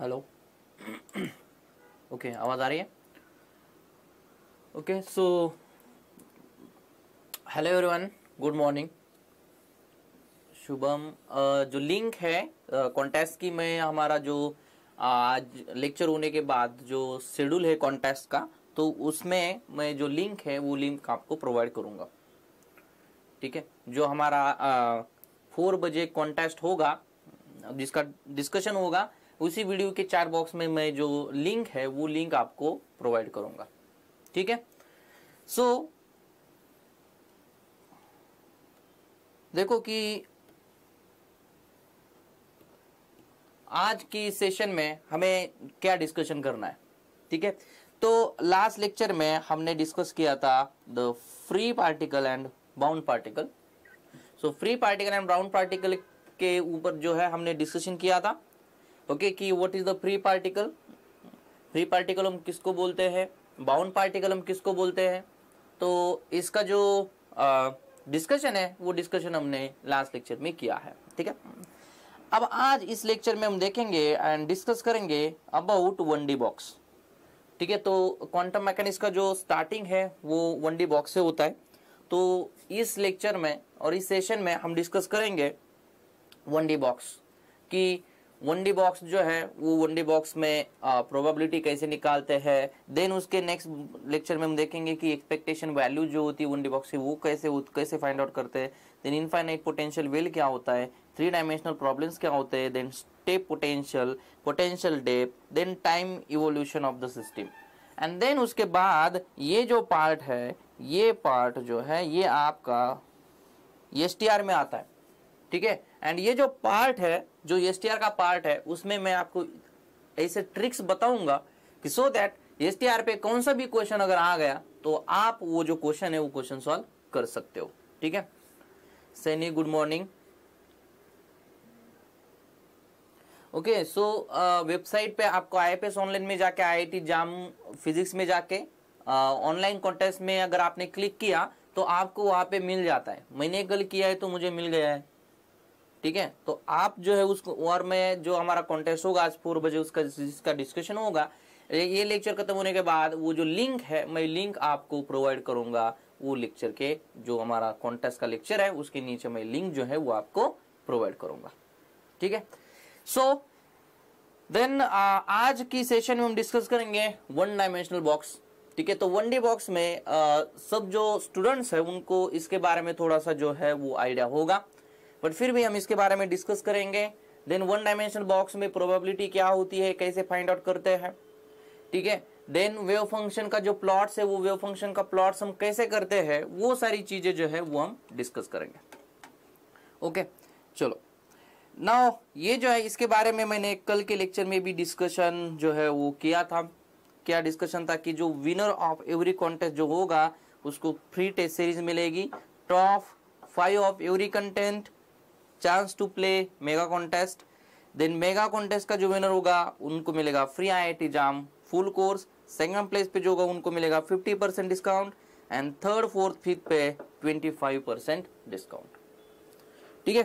Hello okay आवाज़ आ रही है okay so hello everyone good morning Shubham जो लिंक है कॉन्टेस्ट की मैं हमारा जो आज लेक्चर होने के बाद जो शेड्यूल है कॉन्टेस्ट का तो उसमें मैं जो लिंक है वो लिंक आपको प्रोवाइड करूँगा ठीक है जो हमारा फोर बजे कॉन्टेस्ट होगा जिसका डिस्कशन होगा उसी वीडियो के चार बॉक्स में मैं जो लिंक है वो लिंक आपको प्रोवाइड करूंगा ठीक है सो so, देखो कि आज की सेशन में हमें क्या डिस्कशन करना है ठीक है तो लास्ट लेक्चर में हमने डिस्कस किया था the free particle and bound particle so free particle and bound particle के ऊपर जो है हमने डिस्कशन किया था ओके कि what is the free particle free particle हम किसको बोलते हैं बाउंड पार्टिकल हम किसको बोलते हैं तो इसका जो डिस्कशन है वो डिस्कशन हमने लास्ट लेक्चर में किया है ठीक है अब आज इस लेक्चर में हम देखेंगे एंड डिस्कस करेंगे अबाउट वन डी बॉक्स ठीक है तो क्वांटम मैकेनिक्स का जो स्टार्टिंग है वो वन डी बॉक्स से होता है तो इस लेक्चर में और इस सेशन में हम डिस्कस करेंगे वन डी बॉक्स की वनडे बॉक्स जो है वो वनडी बॉक्स में प्रोबेबिलिटी कैसे निकालते हैं देन उसके नेक्स्ट लेक्चर में हम देखेंगे कि एक्सपेक्टेशन वैल्यू जो होती है वनडे बॉक्स की वो कैसे कैसे फाइंड आउट करते हैं देन इनफाइनाइट पोटेंशियल वेल क्या होता है थ्री डायमेंशनल प्रॉब्लम्स क्या होते हैं देन स्टेप पोटेंशियल पोटेंशियल डेप then time evolution of the system and then उसके बाद ये जो पार्ट है ये पार्ट जो है ये आपका एस में आता है ठीक है एंड ये जो पार्ट है जो एस का पार्ट है उसमें मैं आपको ऐसे ट्रिक्स बताऊंगा कि सो दैट एस पे कौन सा भी क्वेश्चन अगर आ गया तो आप वो जो क्वेश्चन है वो क्वेश्चन सॉल्व कर सकते हो ठीक है Saini good morning okay so website पे आपको आई ऑनलाइन में जाके आई जाम फिजिक्स में जाके ऑनलाइन uh, कॉन्टेस्ट में अगर आपने क्लिक किया तो आपको वहां पे मिल जाता है मैंने कल किया है तो मुझे मिल गया है ठीक है तो आप जो है उस और में जो हमारा कॉन्टेस्ट होगा आज फोर बजे उसका जिसका डिस्कशन होगा ये लेक्चर खत्म होने के बाद वो जो लिंक है मैं लिंक आपको प्रोवाइड करूंगा वो लेक्चर के जो हमारा कॉन्टेस्ट का लेक्चर है उसके नीचे मैं लिंक जो है वो आपको प्रोवाइड करूंगा ठीक है सो देन आज की सेशन में हम डिस्कस करेंगे वन डायमेंशनल बॉक्स ठीक है तो वन डे बॉक्स में आ, सब जो स्टूडेंट्स है उनको इसके बारे में थोड़ा सा जो है वो आइडिया होगा बट फिर भी हम इसके बारे में डिस्कस करेंगे देन वन डायमेंशन बॉक्स में प्रोबेबिलिटी क्या होती है कैसे फाइंड आउट करते हैं ठीक है देन वेव फंक्शन का जो प्लॉट है वो वेव फंक्शन का प्लॉट हम कैसे करते हैं वो सारी चीजें जो है वो हम डिस्कस करेंगे ओके okay, चलो नाउ ये जो है इसके बारे में मैंने कल के लेक्चर में भी डिस्कशन जो है वो किया था क्या डिस्कशन था कि जो विनर ऑफ एवरी कॉन्टेस्ट जो होगा उसको फ्री टेस्ट सीरीज मिलेगी top five of every content chance to play mega contest then mega contest का जो विनर होगा उनको मिलेगा free I JAM full course second place पे जो होगा उनको मिलेगा 50 percent discount and third fourth fifth पे 25 परसेंट डिस्काउंट ठीक है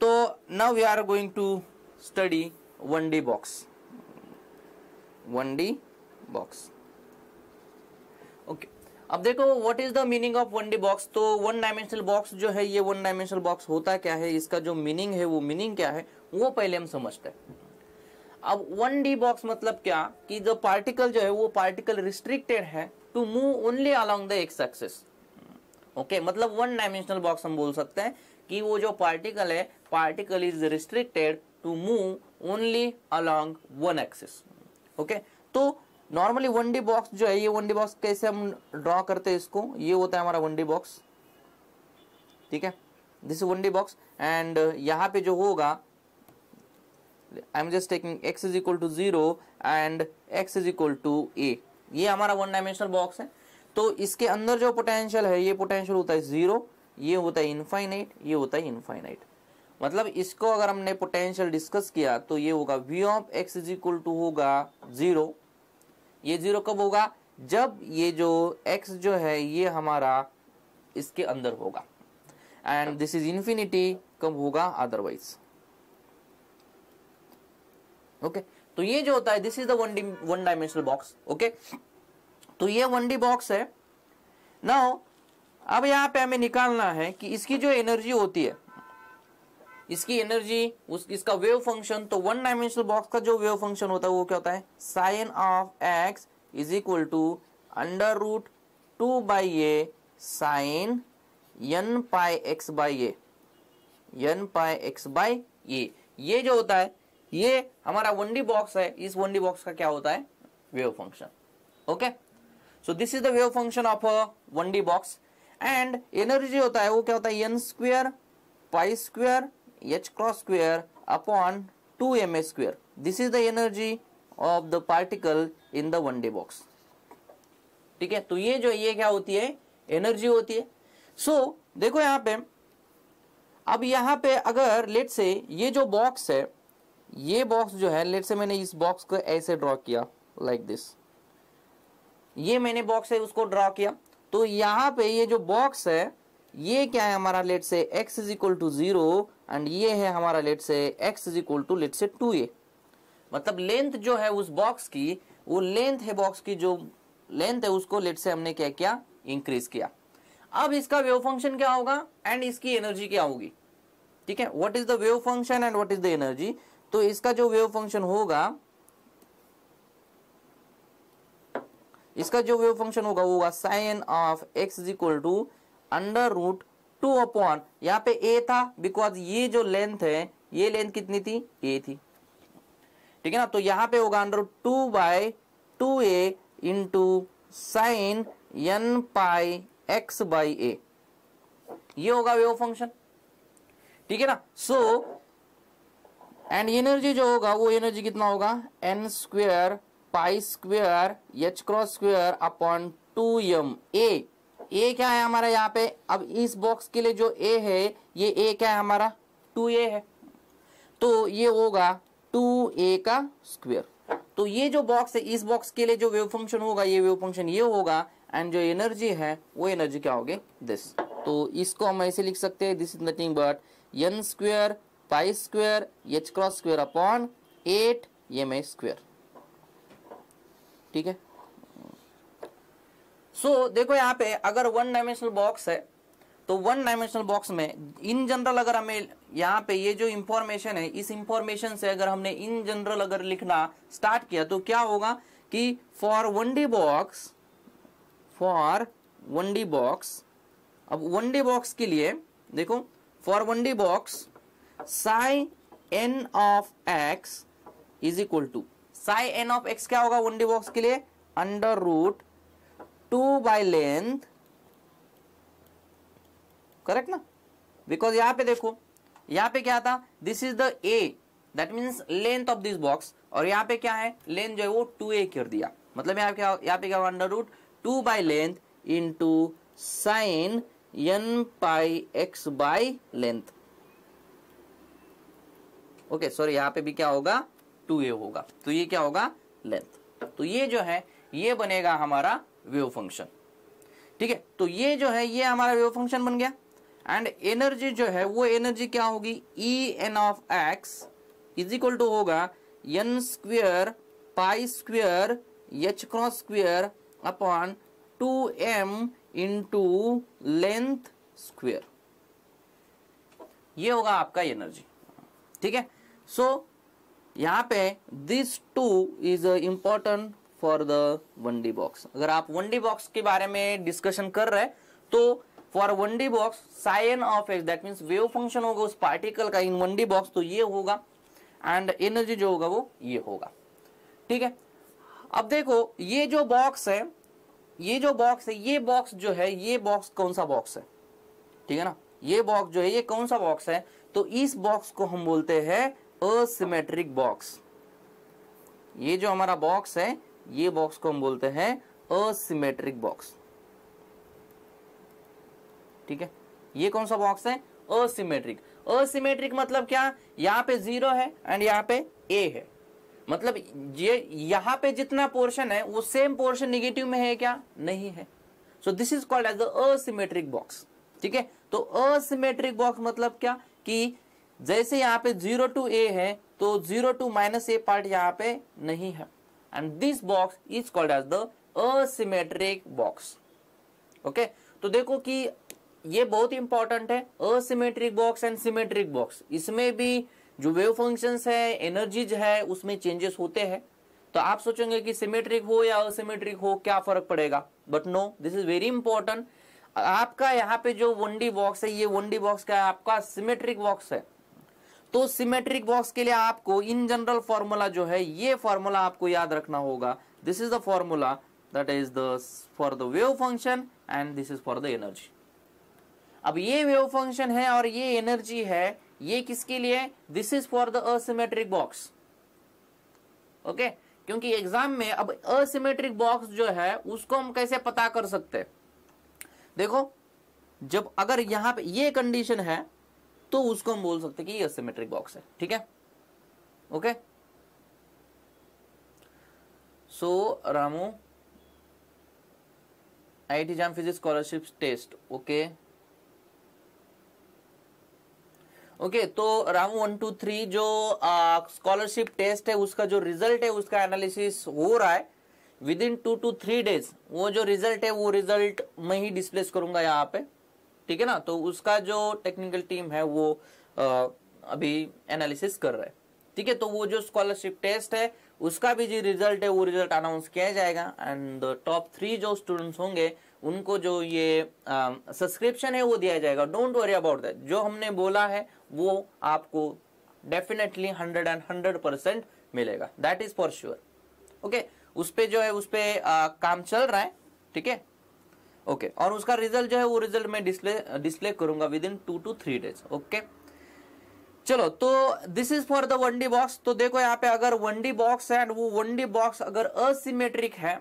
तो now we are going to study one D box one D box अब देखो what is the meaning of one D box तो वन डायमेंशनल बॉक्स जो है ये वन डायमेंशनल बॉक्स होता क्या है इसका जो मीनिंग है वो मीनिंग क्या है वो पहले हम समझते हैं अब वन डी बॉक्स मतलब क्या कि जो पार्टिकल जो है वो पार्टिकल रिस्ट्रिक्टेड है to move only along the X axis okay मतलब वन डायमेंशनल बॉक्स हम बोल सकते हैं कि वो जो पार्टिकल है particle is restricted to move only along one axis okay तो नॉर्मली वन डी बॉक्स जो है ये वन डी बॉक्स कैसे हम ड्रॉ करते हैं इसको ये होता है हमारा वन डी बॉक्स ठीक है this one D box and यहाँ पे जो होगा I am just taking X is equal to zero and x is equal to ए ये हमारा वन डायमेंशनल बॉक्स है तो इसके अंदर जो पोटेंशियल है ये पोटेंशियल होता है जीरो ये होता है इनफाइनाइट ये होता है इनफाइनाइट मतलब इसको अगर हमने पोटेंशियल डिस्कस किया तो ये होगा V of x is equal to होगा जीरो ये जीरो कब होगा जब ये जो एक्स जो है ये हमारा इसके अंदर होगा एंड दिस इज इंफिनिटी कब होगा अदरवाइज ओके तो ये जो होता है this is then one D one dimensional box okay तो ये वन डी बॉक्स है नाउ अब यहां पे हमें निकालना है कि इसकी जो एनर्जी होती है इसकी एनर्जी उस इसका वेव फंक्शन तो वन डायमेंशनल बॉक्स का जो वेव फंक्शन होता है वो क्या होता है psi of x is equal to under root two by A sine N pi x by N pi x by ए ये जो होता है ये हमारा वन डी बॉक्स है इस वन डी बॉक्स का क्या होता है wave function okay so this is the wave function of a one D box and energy होता है वो क्या होता है N square pi square h cross square upon 2 ma square. This is the energy of the particle in the one day box. ठीक है तो ये जो ये क्या होती है एनर्जी होती है सो so, देखो यहां पे अब यहां पे अगर लेट से ये जो बॉक्स है ये बॉक्स जो है लेट से मैंने इस बॉक्स को ऐसे ड्रॉ किया लाइक like दिस ये मैंने बॉक्स है उसको ड्रॉ किया तो यहां पे ये जो बॉक्स है ये क्या है हमारा let's say x is equal to zero and ये है हमारा let's say x is equal to let's say two A मतलब लेंथ जो है उस बॉक्स की वो लेंथ है बॉक्स की जो लेंथ है उसको लेट से हमने क्या किया इंक्रीज किया अब इसका वेव फंक्शन क्या होगा एंड इसकी एनर्जी क्या होगी ठीक है what is the wave function and what is the energy तो इसका जो वेव फंक्शन होगा इसका जो वेव फंक्शन होगा वो होगा psi of x is equal to under root two upon यहाँ पे ए था बिकॉज ये जो लेंथ है ये लेंथ कितनी थी ए थी ठीक है ना तो यहाँ पे होगा under root two by two A into sine N pi x by ए ये होगा वेव फंक्शन ठीक है ना सो एंड एनर्जी जो होगा वो एनर्जी कितना होगा n square pi square h cross square upon two m a a क्या है हमारा यहाँ पे अब इस बॉक्स के लिए जो ए है ये ए क्या है हमारा टू ए है तो ये होगा टू ए का स्क्वेयर तो ये जो बॉक्स है इस बॉक्स के लिए जो वेव फंक्शन होगा ये वेव फंक्शन ये होगा एंड जो एनर्जी है वो एनर्जी क्या होगी दिस तो इसको हम ऐसे लिख सकते हैं this is nothing but n square pi square h cross square upon eight m a square ठीक है सो so, देखो यहाँ पे अगर वन डायमेंशनल बॉक्स है तो वन डायमेंशनल बॉक्स में इन जनरल अगर हमें यहाँ पे ये जो इंफॉर्मेशन है इस इंफॉर्मेशन से अगर हमने इन जनरल अगर लिखना स्टार्ट किया तो क्या होगा कि for one D box for one D box अब वन डी बॉक्स के लिए देखो for one D box psi n of x is equal to psi n of x क्या होगा वन डी बॉक्स के लिए under root two by length correct ना because यहां पे देखो यहां पे क्या था this is the a that means length of this box और यहां पे क्या है लेंथ जो है वो टू ए कर दिया मतलब यहां क्या यहां पे क्या under root two by length into sine N pi x by length okay sorry यहां पे भी क्या होगा टू ए होगा तो ये क्या होगा लेंथ तो ये जो है ये बनेगा हमारा वेव फंक्शन ठीक है तो ये जो है ये हमारा वेव फंक्शन बन गया एंड एनर्जी जो है वो एनर्जी क्या होगी E n of x is equal to होगा n square pi square h cross square upon two m into length square ये होगा आपका एनर्जी ठीक है सो so, यहाँ पे this two is a important for the one D box अगर आप वन डी बॉक्स के बारे में डिस्कशन कर रहे हैं तो for one D box sine of h that mean wave function होगा उस पार्टिकल का इन वन डी बॉक्स तो ये होगा एंड एनर्जी जो होगा वो ये होगा ठीक है अब देखो ये जो बॉक्स है ये जो बॉक्स है ये बॉक्स जो है ये बॉक्स कौन सा बॉक्स है ठीक है ना ये बॉक्स जो है ये कौन सा बॉक्स है तो इस बॉक्स को हम बोलते हैं असिमेट्रिक बॉक्स ये जो हमारा बॉक्स है ये बॉक्स को हम बोलते हैं असिमेट्रिक बॉक्स ठीक है ये कौन सा बॉक्स है असिमेट्रिक असिमेट्रिक मतलब क्या यहां पे जीरो है एंड यहां पे ए है मतलब ये यहां पे जितना पोर्शन है वो सेम पोर्शन निगेटिव में है क्या नहीं है so this is called as asymmetric box ठीक है तो असिमेट्रिक बॉक्स मतलब क्या कि जैसे यहां पे जीरो टू ए है तो zero two minus a part यहाँ पे नहीं है and this box is called as the asymmetric box okay okay? तो देखो कि ये बहुत इंपॉर्टेंट है asymmetric box and symmetric box इसमें भी जो वेव फंक्शंस है एनर्जीज है उसमें चेंजेस होते हैं तो आप सोचेंगे कि सिमेट्रिक हो या असिमेट्रिक हो क्या फर्क पड़ेगा but no this is very important आपका यहाँ पे जो वनडी बॉक्स है ये वनडी बॉक्स का है आपका सिमेट्रिक बॉक्स है तो सिमेट्रिक बॉक्स के लिए आपको इन जनरल फॉर्मूला जो है ये फॉर्मूला आपको याद रखना होगा this is the formula that is the for the wave function and this is for the energy अब ये वेव फंक्शन है और ये एनर्जी है ये किसके लिए this is for the asymmetric box okay क्योंकि एग्जाम में अब असिमेट्रिक बॉक्स जो है उसको हम कैसे पता कर सकते देखो जब अगर यहां पे ये कंडीशन है तो उसको हम बोल सकते हैं कि ये असिमेट्रिक बॉक्स है ठीक है okay so Ramu I T JAM physics scholarship test okay okay okay, तो रामू वन टू थ्री जो स्कॉलरशिप टेस्ट है उसका जो रिजल्ट है उसका एनालिसिस हो रहा है within two two three days वो जो रिजल्ट है वो रिजल्ट मैं ही डिस्प्लेस करूंगा यहाँ पे ठीक है ना तो उसका जो टेक्निकल टीम है वो आ, अभी एनालिसिस कर रहा है ठीक है तो वो जो स्कॉलरशिप टेस्ट है उसका भी जो रिजल्ट है वो रिजल्ट अनाउंस किया जाएगा एंड टॉप थ्री जो स्टूडेंट्स होंगे उनको जो ये सब्सक्रिप्शन है वो दिया जाएगा डोंट वरी अबाउट दैट जो हमने बोला है वो आपको definitely hundred and hundred percent मिलेगा that is for sure okay उस पर जो है उस पर काम चल रहा है ठीक है ओके और उसका रिजल्ट जो है वो रिजल्ट मैं डिस्प्ले डिस्प्ले करूंगा within two two three days okay चलो तो this is for the one D box तो देखो यहाँ पे अगर वन डी बॉक्स है वो वन डी बॉक्स अगर असिमेट्रिक है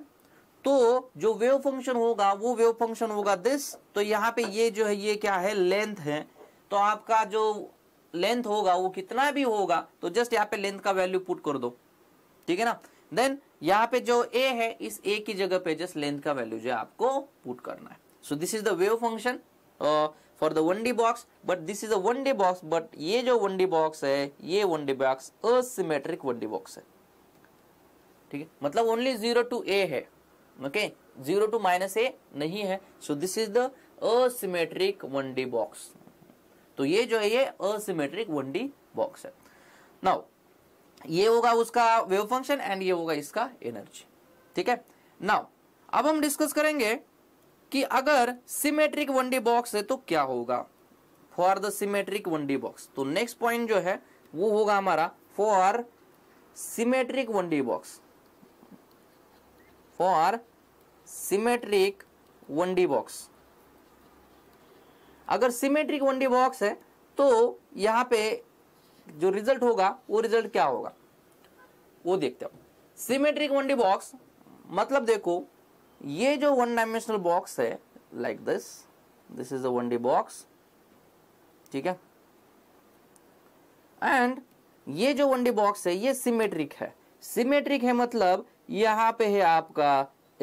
तो जो वेव फंक्शन होगा वो वेव फंक्शन होगा दिस तो यहाँ पे ये जो है ये क्या है लेंथ है तो आपका जो लेंथ होगा वो कितना भी होगा तो जस्ट यहाँ पे लेंथ का वैल्यू पुट कर दो ठीक है ना देन यहाँ पे जो ए है इस ए की जगह पे जस्ट लेंथ का वैल्यू जो है आपको पुट करना है so this is the wave function for the one D box but this is a one D box but ये जो वन डी बॉक्स है ये one D box asymmetric one D box है ठीक है मतलब ओनली जीरो टू ए है okay zero two minus a नहीं है so this is the asymmetric one D box तो ये जो है ये असिमेट्रिक वन डी बॉक्स है नाउ ये होगा उसका वेव फंक्शन एंड ये होगा इसका एनर्जी ठीक है नाउ अब हम डिस्कस करेंगे कि अगर सिमेट्रिक वन डी बॉक्स है तो क्या होगा for the symmetric one D box तो नेक्स्ट पॉइंट जो है वो होगा हमारा for symmetric one D box for symmetric one D box अगर सिमेट्रिक वन डी बॉक्स है तो यहां पे जो रिजल्ट होगा वो रिजल्ट क्या होगा वो देखते हो सिमेट्रिक वन डी बॉक्स मतलब देखो ये जो वन डायमेंशनल बॉक्स है like this this is a one D box ठीक है एंड ये जो वन डी बॉक्स है ये सिमेट्रिक है सिमेट्रिक है मतलब यहां पे है आपका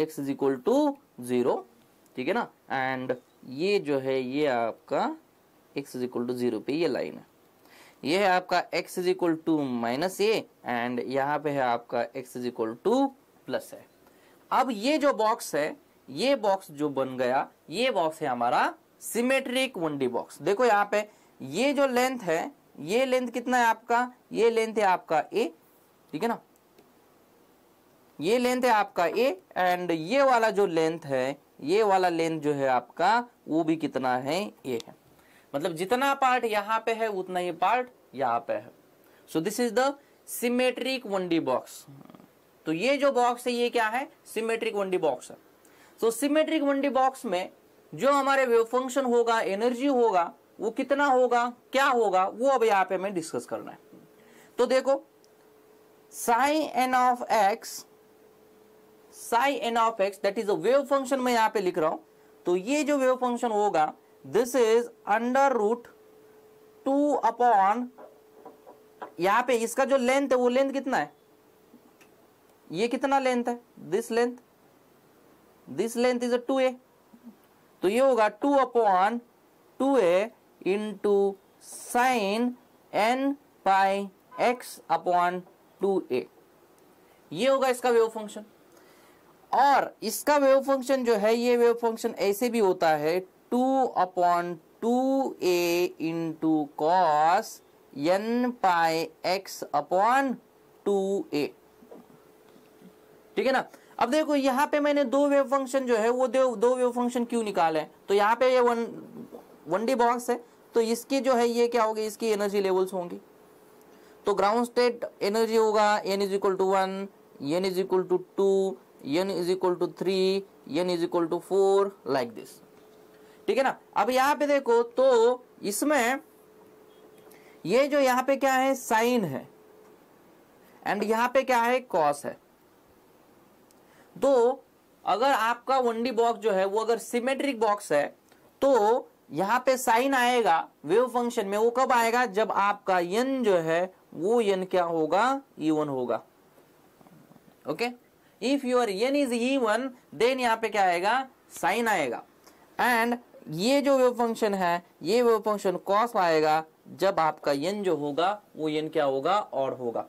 x is equal to zero ठीक है ना एंड ये जो है ये आपका x is equal to zero पे ये लाइन है ये है आपका x is equal to minus a and यहाँ पे है आपका x is equal to plus है अब ये जो बॉक्स है ये बॉक्स जो बन गया ये बॉक्स है हमारा सिमेट्रिक वन डी बॉक्स देखो यहाँ पे ये जो लेंथ है ये लेंथ कितना है आपका ये लेंथ है आपका ए ठीक है ना ये लेंथ है आपका ए एंड ये वाला जो लेंथ है ये वाला लेंथ जो है आपका वो भी कितना है ए है मतलब जितना पार्ट यहां पे है उतना ही पार्ट यहाँ पे है so this is the symmetric one D box तो ये जो बॉक्स है ये क्या है सिमेट्रिक वनडी बॉक्स है सो सिमेट्रिक वनडी बॉक्स में जो हमारे वेव फंक्शन होगा एनर्जी होगा वो कितना होगा क्या होगा वो अब यहां पे हमें डिस्कस करना है तो देखो psi n of x psi n of x that is a wave function मैं यहां पे लिख रहा हूं तो ये जो वेव फंक्शन होगा this is under root two upon यहां पे इसका जो लेंथ है वो लेंथ कितना है ये कितना लेंथ है this length this length is a two a तो ये होगा टू अपॉन टू ए into sine N pi x upon two ए ये होगा इसका वेव फंक्शन और इसका वेव फंक्शन जो है ये वेव फंक्शन ऐसे भी होता है two upon two A into cos n pi x upon two a ठीक है ना अब देखो यहाँ पे मैंने दो वेव फंक्शन जो है वो दो वेव फंक्शन क्यों निकाले हैं तो यहाँ पे ये वन वन डी बॉक्स है तो इसकी जो है ये क्या होगी इसकी एनर्जी लेवल्स होंगी तो ग्राउंड स्टेट एनर्जी होगा n is equal to one n is equal to two n is equal to three n is equal to four like this ठीक है ना अब यहाँ पे देखो तो इसमें ये जो यहाँ पे क्या है साइन है एंड यहाँ पे क्या है कॉस है तो अगर आपका वनडी बॉक्स जो है वो अगर सिमेट्रिक बॉक्स है तो यहाँ पे साइन आएगा वेव फंक्शन में वो कब आएगा जब आपका यन जो है वो यन क्या होगा ई e वन होगा okay if your n is E one then यहाँ पे क्या आएगा साइन आएगा एंड ये जो वेव फंक्शन है ये वेव फंक्शन कॉस आएगा जब आपका यन जो होगा वो यन क्या होगा और होगा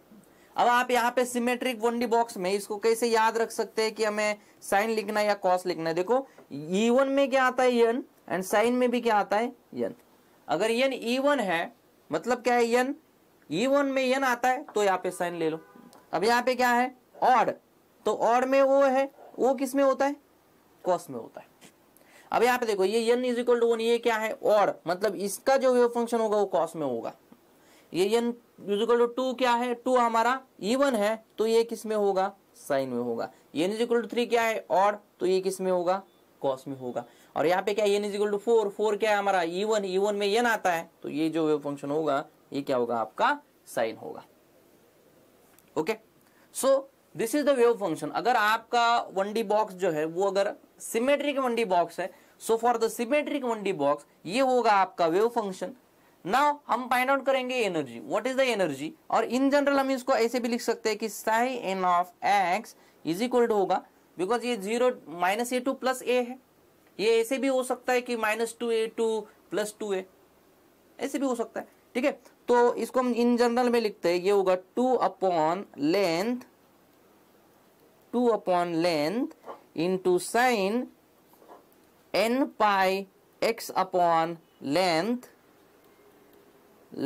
अब आप यहाँ पे सिमेट्रिक वनडी बॉक्स में इसको कैसे याद रख सकते हैं कि हमें साइन लिखना है या कॉस लिखना है देखो ई e वन में क्या आता है यन एंड साइन में भी क्या आता है यन अगर यन ई वन है मतलब क्या है यन ई वन में यन आता है तो यहाँ पे साइन ले लो अब यहाँ पे क्या है ऑड तो ऑड में वो है वो किस में होता है कॉस में होता है अब यहाँ पे देखो ये n is equal to one ये क्या है और मतलब इसका जो वेव फंक्शन होगा वो कॉस में होगा ये n is equal to two क्या है टू हमारा इवन है तो ये किस में होगा साइन में होगा n is equal to three क्या है और तो ये किस में होगा कॉस में होगा और यहाँ पे क्या ये is equal to four four क्या है हमारा ईवन ईवन में यन आता है तो ये जो वेव फंक्शन होगा ये क्या होगा आपका साइन होगा okay so this is the wave function अगर आपका वन डी बॉक्स जो है वो अगर सिमेट्रिक वन डी बॉक्स है so for the symmetric one D box ये होगा आपका वेव फंक्शन नाउ हम फाइंड आउट करेंगे energy what is the energy और इन जनरल हम इसको ऐसे भी लिख सकते हैं कि psi n of x is equal to होगा बिकॉज ये zero minus a two plus a है ये ऐसे भी हो सकता है कि minus two a two plus two a ऐसे भी हो सकता है ठीक है तो इसको हम इन जनरल में लिखते हैं ये होगा two upon length two upon length into sine N pi x upon length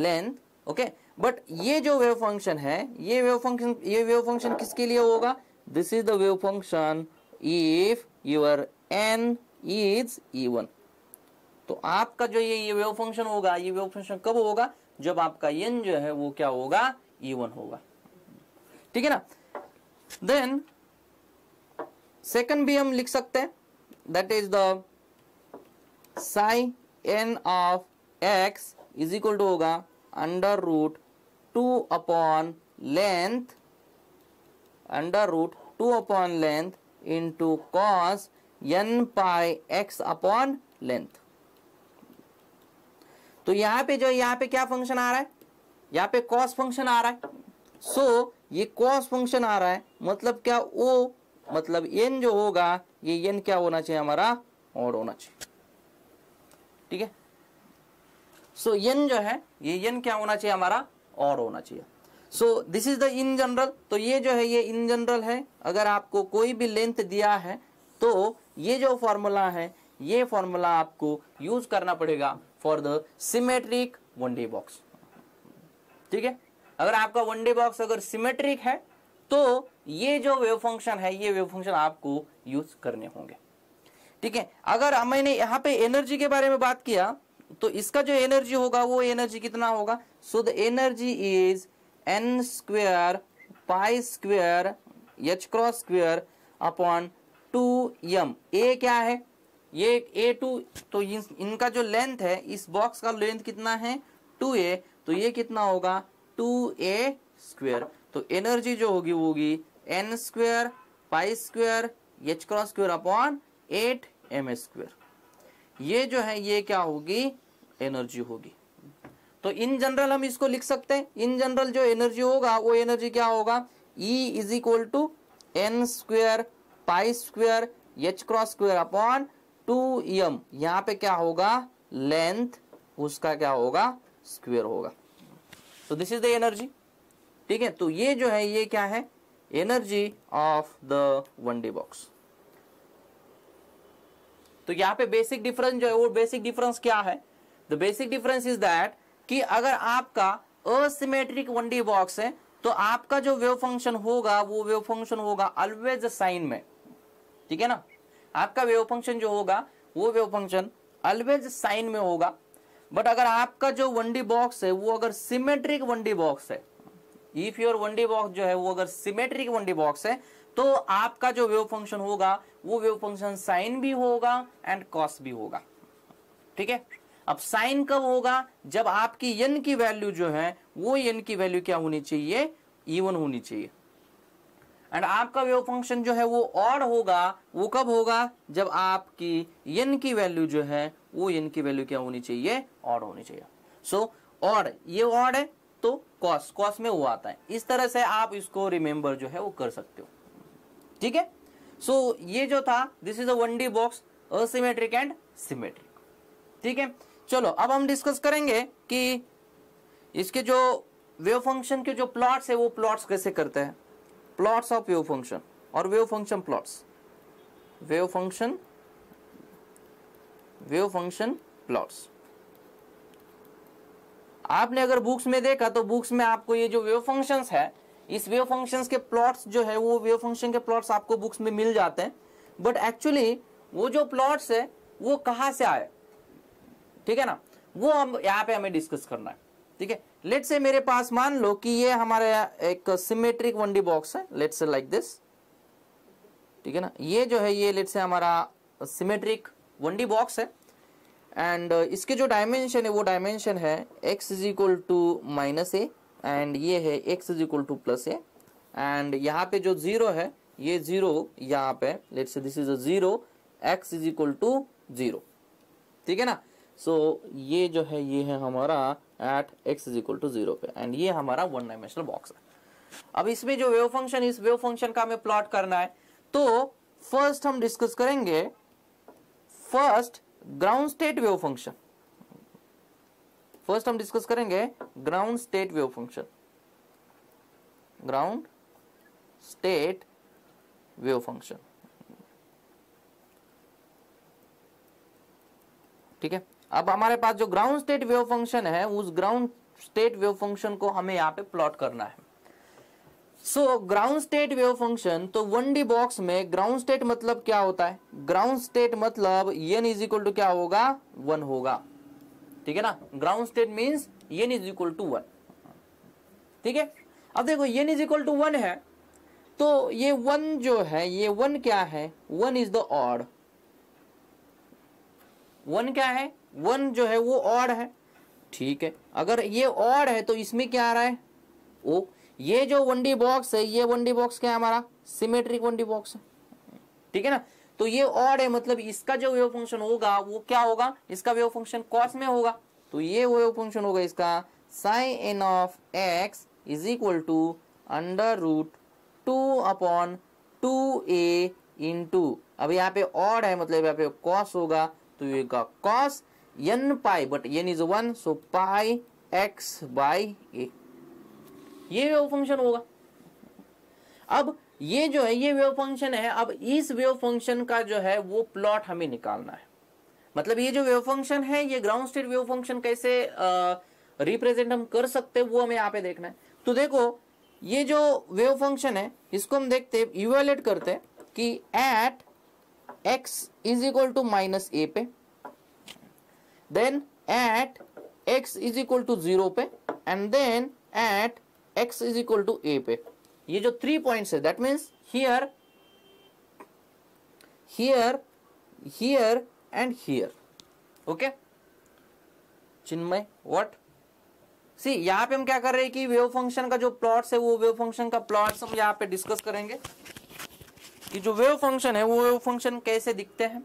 length okay but ये जो वेव फंक्शन है ये वेव फंक्शन ये वेव फंक्शन किसके लिए होगा this is the wave function if your n is even तो आपका जो ये ये वेव फंक्शन होगा ये वेव फंक्शन कब होगा जब आपका एन जो है वो क्या होगा इवन होगा ठीक है ना देन सेकंड भी हम लिख सकते हैं that is the psi n of x is equal to होगा under root two upon length under root two upon length into cos n pi x upon length तो यहाँ पे जो यहाँ पे क्या फंक्शन आ रहा है यहाँ पे कॉस फंक्शन आ रहा है सो so, ये कॉस फंक्शन आ रहा है मतलब क्या ओ मतलब एन जो होगा ये एन क्या होना चाहिए हमारा और होना चाहिए ठीक है सो यन जो है ये यन क्या होना चाहिए हमारा और होना चाहिए so this is the in general तो ये जो है ये इन जनरल है अगर आपको कोई भी लेंथ दिया है तो ये जो फॉर्मूला है ये फॉर्मूला आपको यूज करना पड़ेगा for the symmetric one D box ठीक है अगर आपका वन डे बॉक्स अगर सिमेट्रिक है तो ये जो वेव फंक्शन है ये वेव फंक्शन आपको यूज करने होंगे ठीक है अगर मैंने यहाँ पे एनर्जी के बारे में बात किया तो इसका जो एनर्जी होगा वो एनर्जी कितना होगा so the energy is n square pi square h cross square upon two m a क्या है ये ए टू तो इन, इनका जो लेंथ है इस बॉक्स का लेंथ कितना है टू ए तो ये कितना होगा टू ए स्क्वेयर तो एनर्जी जो होगी वो होगी n square pi square h cross square upon eight m square ये जो है ये क्या होगी एनर्जी होगी तो इन जनरल हम इसको लिख सकते हैं इन जनरल जो एनर्जी होगा वो एनर्जी क्या होगा E is equal to n square pi square h cross square upon two m यहाँ पे क्या होगा लेंथ उसका क्या होगा स्क्वेयर होगा तो दिस इज द एनर्जी ठीक है तो ये जो है ये क्या है energy of the one D box तो यहाँ पे बेसिक डिफरेंस जो है वो बेसिक डिफरेंस क्या है the basic difference is that कि अगर आपका असिमेट्रिक वन डी बॉक्स है तो आपका जो वेव फंक्शन होगा वो वेव फंक्शन होगा अलवेज साइन में ठीक है ना आपका वेव फंक्शन जो होगा वो वेव फंक्शन अलवेज साइन में होगा बट अगर आपका जो वन डी बॉक्स है वो अगर सिमेट्रिक वन डी बॉक्स है if your one D box जो है वो अगर सिमेट्रिक वन डी बॉक्स है तो आपका जो वेव फंक्शन होगा वो वेव फंक्शन साइन भी होगा एंड कॉस भी होगा ठीक है अब साइन कब होगा जब आपकी यन की वैल्यू जो है वो यन की वैल्यू क्या होनी चाहिए इवन होनी चाहिए एंड आपका वेव फंक्शन जो है वो और होगा वो कब होगा जब आपकी यन की वैल्यू जो है वो यन की वैल्यू क्या होनी चाहिए और होनी चाहिए सो so, और ये और है तो कॉस कॉस में वो आता है इस तरह से आप इसको रिमेंबर जो है वो कर सकते हो ठीक है सो so, ये जो था this is a one D box asymmetric and symmetric ठीक है चलो अब हम डिस्कस करेंगे कि इसके जो वेव फंक्शन के जो प्लॉट्स है वो प्लॉट्स कैसे करते हैं प्लॉट्स ऑफ वेव फंक्शन और wave function plots wave function wave function plots आपने अगर बुक्स में देखा तो बुक्स में आपको ये जो वेव फंक्शंस है इस वेव फंक्शन के प्लॉट्स जो है वो वेव फंक्शन के प्लॉट्स आपको बुक्स में मिल जाते हैं बट एक्चुअली वो जो प्लॉट्स है वो कहाँ से आए ठीक है ना वो हम यहाँ पे हमें डिस्कस करना है ठीक है लेट से मेरे पास मान लो कि ये हमारे एक सिमेट्रिक वन बॉक्स है लेट से लाइक दिस ठीक है ना ये जो है ये लेट से हमारा सिमेट्रिक वन बॉक्स है एंड इसके जो डायमेंशन है वो डायमेंशन है x is equal to minus a and ये है x is equal to plus a and यहाँ पे जो जीरो है ये जीरो यहाँ पे let's say this is a zero x is equal to zero ठीक है ना सो so, ये जो है ये है हमारा at x is equal to zero पे एंड ये हमारा वन डायमेंशनल बॉक्स है अब इसमें जो वेव फंक्शन इस वेव फंक्शन का हमें प्लॉट करना है तो फर्स्ट हम डिस्कस करेंगे first ground state wave function first हम डिस्कस करेंगे ground state wave function ground state wave function ठीक है अब हमारे पास जो ग्राउंड स्टेट वेव फंक्शन है उस ग्राउंड स्टेट वेव फंक्शन को हमें यहां पे प्लॉट करना है so ground state wave function तो वन डी बॉक्स में ग्राउंड स्टेट मतलब क्या होता है ग्राउंड स्टेट मतलब एन इज इक्वल टू क्या होगा वन होगा ठीक है ना ground state means n is equal to one ठीक है अब देखो n is equal to one है तो ये वन जो है ये वन क्या है one is the odd one क्या है वन जो है वो ऑड है ठीक है अगर ये ऑड है तो इसमें क्या आ रहा है ओ ये जो वनडी बॉक्स है ये वनडी बॉक्स क्या है हमारा सिमेट्रिक वन डी बॉक्स है ठीक है ना तो ये ऑड है मतलब इसका जो वेव फंक्शन होगा वो क्या होगा इसका वेव फंक्शन कॉस में होगा तो ये वेव फंक्शन होगा इसका sine n of x is equal to under root two upon two a into अब यहाँ पे ऑड है मतलब यहाँ पे कॉस होगा तो ये का cos n pi but n is one so pi x by ए ये वेव फंक्शन होगा अब ये जो है ये वेव फंक्शन है अब इस वेव फंक्शन का जो है वो प्लॉट हमें निकालना है मतलब ये जो वेव फंक्शन है ये ग्राउंड स्टेट वेव फंक्शन कैसे रिप्रेजेंट हम कर सकते हैं वो हमें यहाँ पे देखना है तो देखो ये जो वेव फंक्शन है इसको हम देखते इवेलेट करते कि at x is equal to minus a पे then at x is equal to zero पे and then at x is equal to a पे ये जो थ्री पॉइंट्स है that means here here here and here okay Chinmay what see यहां पे हम क्या कर रहे हैं कि वेव फंक्शन का जो प्लॉट्स है वो वेव फंक्शन का प्लॉट्स हम यहां पे डिस्कस करेंगे कि जो वेव फंक्शन है वो वेव फंक्शन कैसे दिखते हैं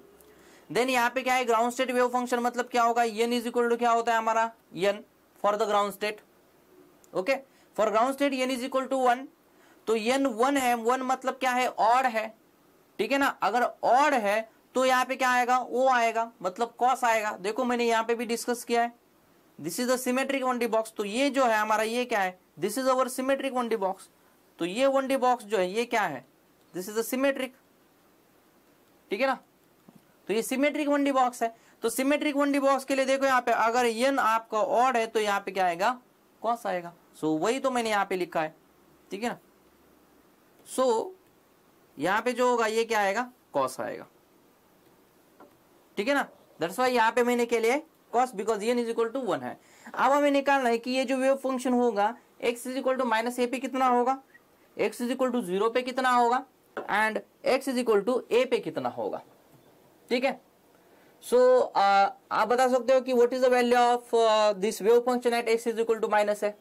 देन यहाँ पे क्या है ग्राउंड स्टेट वेव फंक्शन मतलब क्या होगा यन इज इक्वल टू क्या होता है हमारा n for the ground state okay for ground state n is equal to one तो यन वन है वन मतलब क्या है और है ठीक है ना अगर और है तो यहाँ पे क्या आएगा ओ आएगा मतलब कॉस आएगा देखो मैंने यहाँ पे भी डिस्कस किया है this is symmetric one D box तो ये जो है हमारा ये क्या है this is our symmetric one D box तो ये वन डी बॉक्स जो है ये क्या है दिस इज अमेट्रिक ठीक है ना तो ये सिमेट्रिक वन डी बॉक्स है तो सिमेट्रिक वन डी बॉक्स के लिए देखो यहाँ पे अगर यन आपका ऑड है तो यहाँ पे क्या आएगा कॉस आएगा सो so, वही तो मैंने यहाँ पे लिखा है ठीक है ना सो so, यहां पे जो होगा ये क्या आएगा कॉस आएगा ठीक है ना दरअसल यहां पे मैंने के लिया कॉस बिकॉज ये इज इक्वल टू वन है अब हमें निकालना है कि ये जो वेव फंक्शन होगा x is equal to minus a पे कितना होगा x is equal to zero पे कितना होगा and x is equal to a पे कितना होगा ठीक है सो so, uh, आप बता सकते हो कि what is the value of this wave function at x is equal to minus है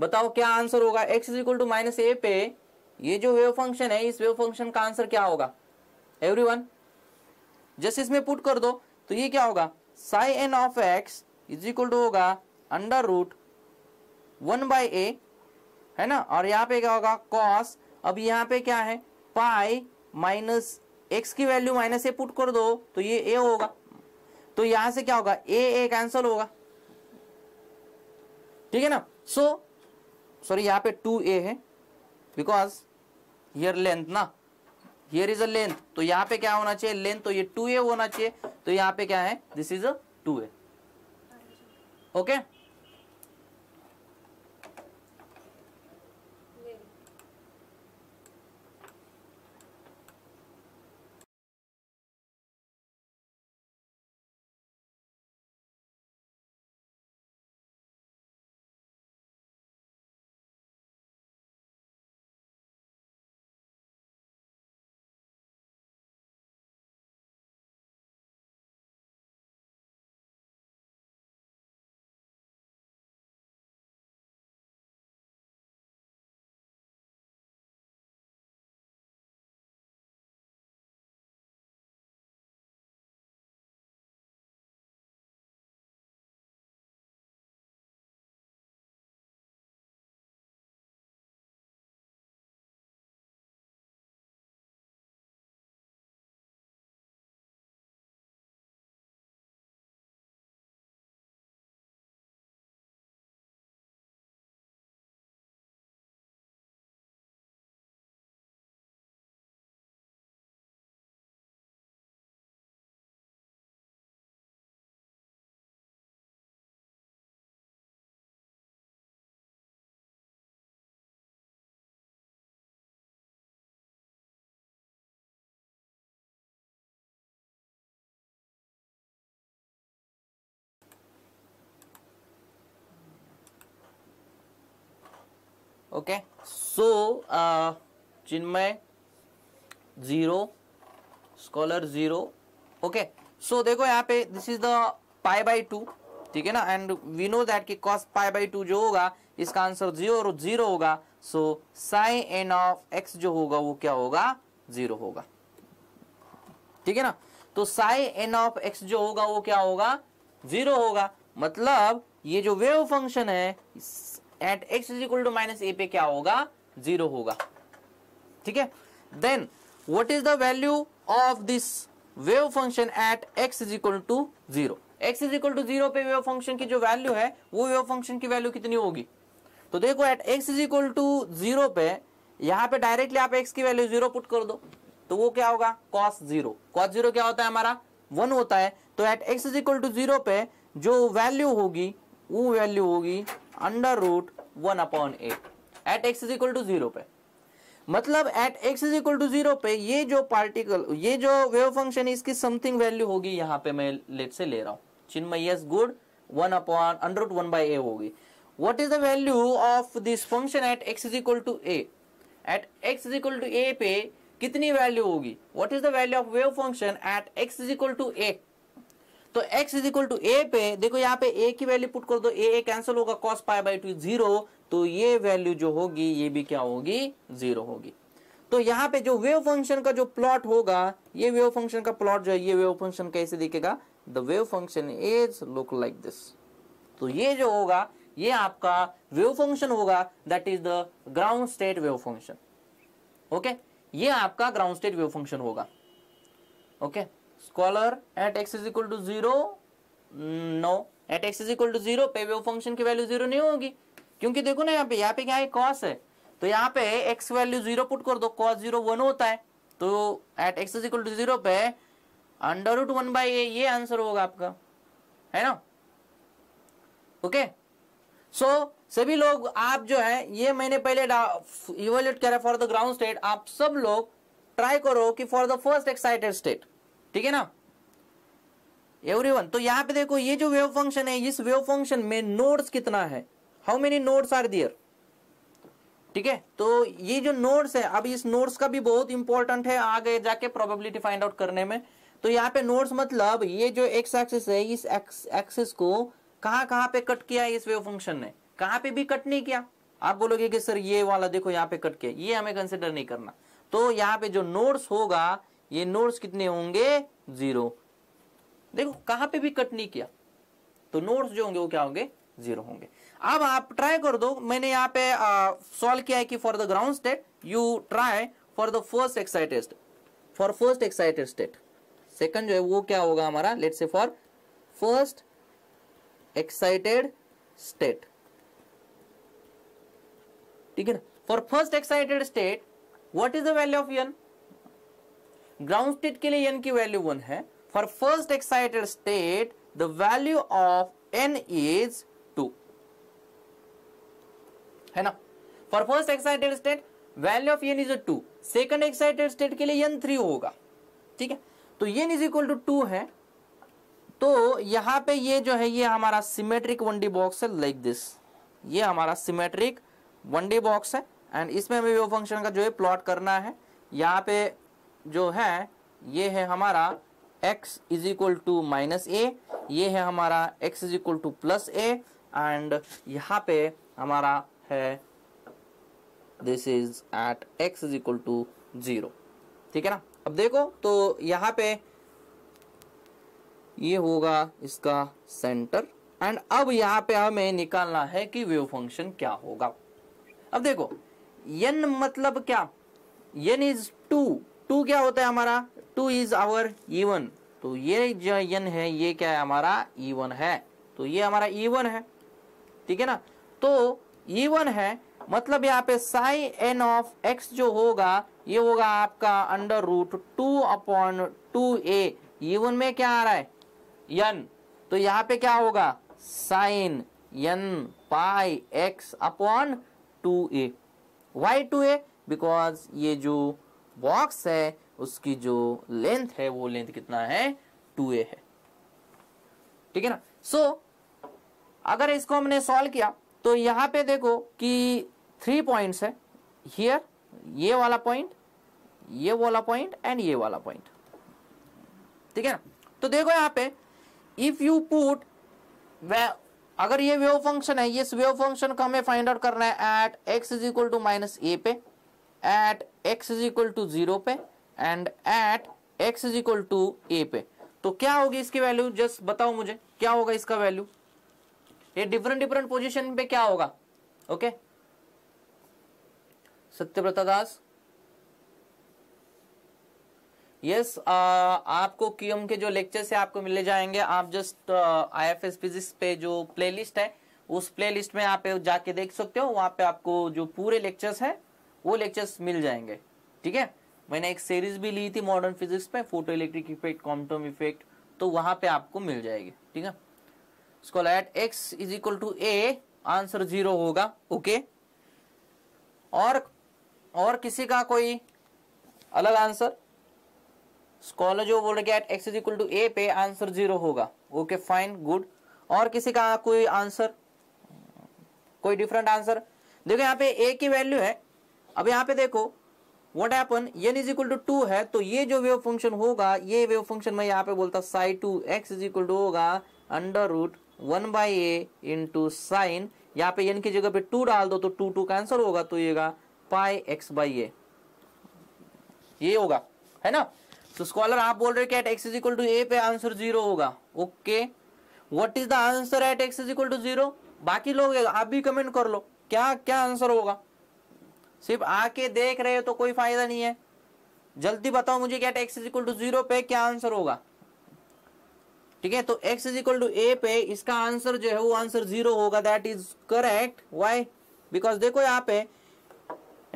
बताओ क्या आंसर होगा x is equal to minus a पे ये जो वेव फंक्शन है इस वेव फंक्शन का आंसर क्या होगा एवरी वन जस्ट इसमें पुट कर दो तो ये क्या होगा psi n of x is equal to होगा under root one by a है ना और यहाँ पे क्या होगा कॉस अब यहाँ पे क्या है पाई माइनस एक्स की वैल्यू माइनस ए पुट कर दो तो ये ए होगा तो यहां से क्या होगा ए ए कैंसल होगा ठीक है ना सो so, सॉरी यहाँ पे टू ए है बिकॉज हियर लेंथ ना हियर इज अ लेंथ तो यहाँ पे क्या होना चाहिए लेंथ तो ये टू ए होना चाहिए तो यहाँ पे क्या है this is a two a okay okay so Chinmay zero scholar zero okay so देखो यहाँ पे this is the pi by two ठीक है ना एंड वी नो दैट कि cos पाई बाई टू जो होगा इसका आंसर जीरो और जीरो होगा so sine n of x जो होगा वो क्या होगा जीरो होगा ठीक है ना तो साई एन ऑफ एक्स जो होगा वो क्या होगा जीरो होगा मतलब ये जो वेव फंक्शन है at x is equal to minus a पे क्या होगा जीरो होगा ठीक है then what is the value of this wave function at x is equal to zero x is equal to zero पे वेव फंक्शन की जो वैल्यू है वो वेव फंक्शन की वैल्यू कितनी होगी तो देखो at x is equal to zero पे यहाँ पे डायरेक्टली आप एक्स की वैल्यू जीरो पुट कर दो तो वो क्या होगा कॉस जीरो कॉस जीरो क्या होता है हमारा वन होता है तो at x is equal to zero पे जो वैल्यू होगी वो वैल्यू होगी under root one upon at at x is equal to zero पे मतलब at x is equal to zero पे ये जो पार्टिकल ये जो वेव फंक्शन है इसकी समथिंग वैल्यू होगी यहाँ पे मैं लेट से ले रहा हूँ Chinmay yes good one upon under one by a होगी what is the value of this function at x is equal to a at x is equal to a पे कितनी वैल्यू होगी what is the value of wave function at x is equal to a तो x is equal to a पे देखो यहाँ पे a की value put कर दो a कैंसिल होगा cos pi by two zero तो ये वैल्यू जो होगी ये भी क्या होगी जीरो होगी तो यहाँ पे जो वेव फंक्शन का जो प्लॉट होगा ये वेव फंक्शन का प्लॉट जो है ये वेव फंक्शन कैसे दिखेगा the wave function is look like this तो ये जो होगा ये आपका वेव फंक्शन होगा that is the ground state wave function okay ये आपका ग्राउंड स्टेट वेव फंक्शन होगा okay okay? Scholar at x is equal to zero no at x is equal to zero पे वेव फंक्शन की value zero नहीं होगी क्योंकि देखो ना यहाँ पे यहाँ पे क्या है कॉस है तो यहाँ पे एक्स वैल्यू जीरो पुट कर दो कॉस जीरो वन होता है तो at x is equal to zero पे अंडर रूट वन बाई ए ये आंसर होगा आपका है ना ओके सो सभी लोग आप जो है ये मैंने पहले इवेल्यूट करा फॉर द ग्राउंड स्टेट आप सब लोग ट्राई करो कि for the first excited state ठीक है ना एवरीवन तो यहाँ पे देखो ये जो वेव फंक्शन है इस वेव फंक्शन में नोड्स कितना है how many nodes are there ठीक है तो ये जो नोड्स है अब इस नोड्स का भी बहुत इंपॉर्टेंट है आगे जाके प्रोबेबिलिटी फाइंड आउट करने में तो यहाँ पे नोड्स मतलब ये जो एक्स एक्सिस है इस एक्सिस को कहा कहाँ पे कट किया इस वेव फंक्शन ने कहा पे भी कट नहीं किया आप बोलोगे कि सर ये वाला देखो यहाँ पे कट किया ये हमें कंसिडर नहीं करना तो यहाँ पे जो नोड्स होगा ये नोड्स कितने होंगे जीरो देखो कहां पे भी कट नहीं किया तो नोड्स जो होंगे वो क्या होंगे जीरो होंगे अब आप ट्राई कर दो मैंने यहां पे सॉल्व किया है कि for the ground state you try for the first excited for first excited state second जो है वो क्या होगा हमारा लेट से फॉर फर्स्ट एक्साइटेड स्टेट ठीक है ना for first excited state what is the value of n ground state के लिए एन की वैल्यू वन है for first excited state the value of n is two है ना for first excited state value of n is two second excited state के लिए n three होगा ठीक है तो n is equal to two है तो यहां पे ये जो है ये हमारा सिमेट्रिक वन डी बॉक्स है लाइक दिस ये हमारा सिमेट्रिक वन डी बॉक्स है एंड इसमें हमें वेव फंक्शन का जो है प्लॉट करना है यहाँ पे जो है ये है हमारा x is equal to minus a ये है हमारा x is equal to plus a and यहाँ पे हमारा है this is at x is equal to zero ठीक है ना अब देखो तो यहाँ पे ये होगा इसका सेंटर एंड अब यहाँ पे हमें निकालना है कि वेव फंक्शन क्या होगा अब देखो n मतलब क्या n इज टू टू क्या होता है हमारा टू इज आवर ईवन तो ये जो यन है ये क्या है हमारा ईवन है तो ये हमारा ईवन है ठीक है ना तो इवन है मतलब यहाँ पे साई एन ऑफ एक्स जो होगा ये होगा आपका under root two upon two a even में क्या आ रहा है यन तो यहाँ पे क्या होगा sine N pi x upon two a why two a because ये जो बॉक्स है उसकी जो लेंथ है वो लेंथ कितना है टू ए है ठीक है ना सो so, अगर इसको हमने सॉल्व किया तो यहां पे देखो कि थ्री पॉइंट्स है हियर ये वाला पॉइंट ये वाला पॉइंट एंड ये वाला पॉइंट ठीक है ना तो देखो यहाँ पे इफ यू पुट वे अगर ये वेव फंक्शन है ये वेव फंक्शन का हमें फाइंड आउट करना है at x is equal to minus a पे at x is equal to zero पे and at x is equal to a पे तो क्या होगी इसकी वैल्यू जस्ट बताओ मुझे क्या होगा इसका वैल्यू ये डिफरेंट डिफरेंट पोजिशन पे क्या होगा okay Satyavrata Das yes yes, uh, आपको क्यूएम के जो लेक्चर से आपको मिले जाएंगे आप just I F S physics पे जो प्लेलिस्ट है उस प्लेलिस्ट में आप जाके देख सकते हो वहां पे आपको जो पूरे लेक्चर्स है वो लेक्चर्स मिल जाएंगे ठीक है मैंने एक सीरीज भी ली थी मॉडर्न फिजिक्स पे photoelectric effect quantum effect तो वहां पे आपको मिल जाएगी ठीक है इसको at x is equal to a answer zero होगा ओके और और किसी का कोई अलग आंसर स्कॉलर जो बोल रहे x is equal to a पे आंसर जीरो होगा ओके फाइन गुड और किसी का कोई आंसर कोई डिफरेंट आंसर देखो यहाँ पे ए की वैल्यू है अब यहाँ पे देखो what happen n is equal to two है तो ये जो वेव फंक्शन होगा ये वेव फंक्शन मैं यहाँ पे बोलता psi two x is equal to होगा under root one by a into sine यहाँ पे एन की जगह पे टू डाल दो तो टू टू कैंसर होगा तो येगा पाई एक्स बाई ए ये होगा है ना तो स्कॉलर आप बोल रहे कि x is equal to a पे आंसर जीरो होगा okay what is the answer at x is equal to zero बाकी लोग आप भी कमेंट कर लो क्या क्या आंसर होगा सिर्फ आके देख रहे हो तो कोई फायदा नहीं है जल्दी बताओ मुझे क्या x is equal to zero पे क्या आंसर होगा ठीक है तो x is equal to a पे इसका आंसर जो है वो आंसर जीरो होगा that is correct why because देखो यहाँ पे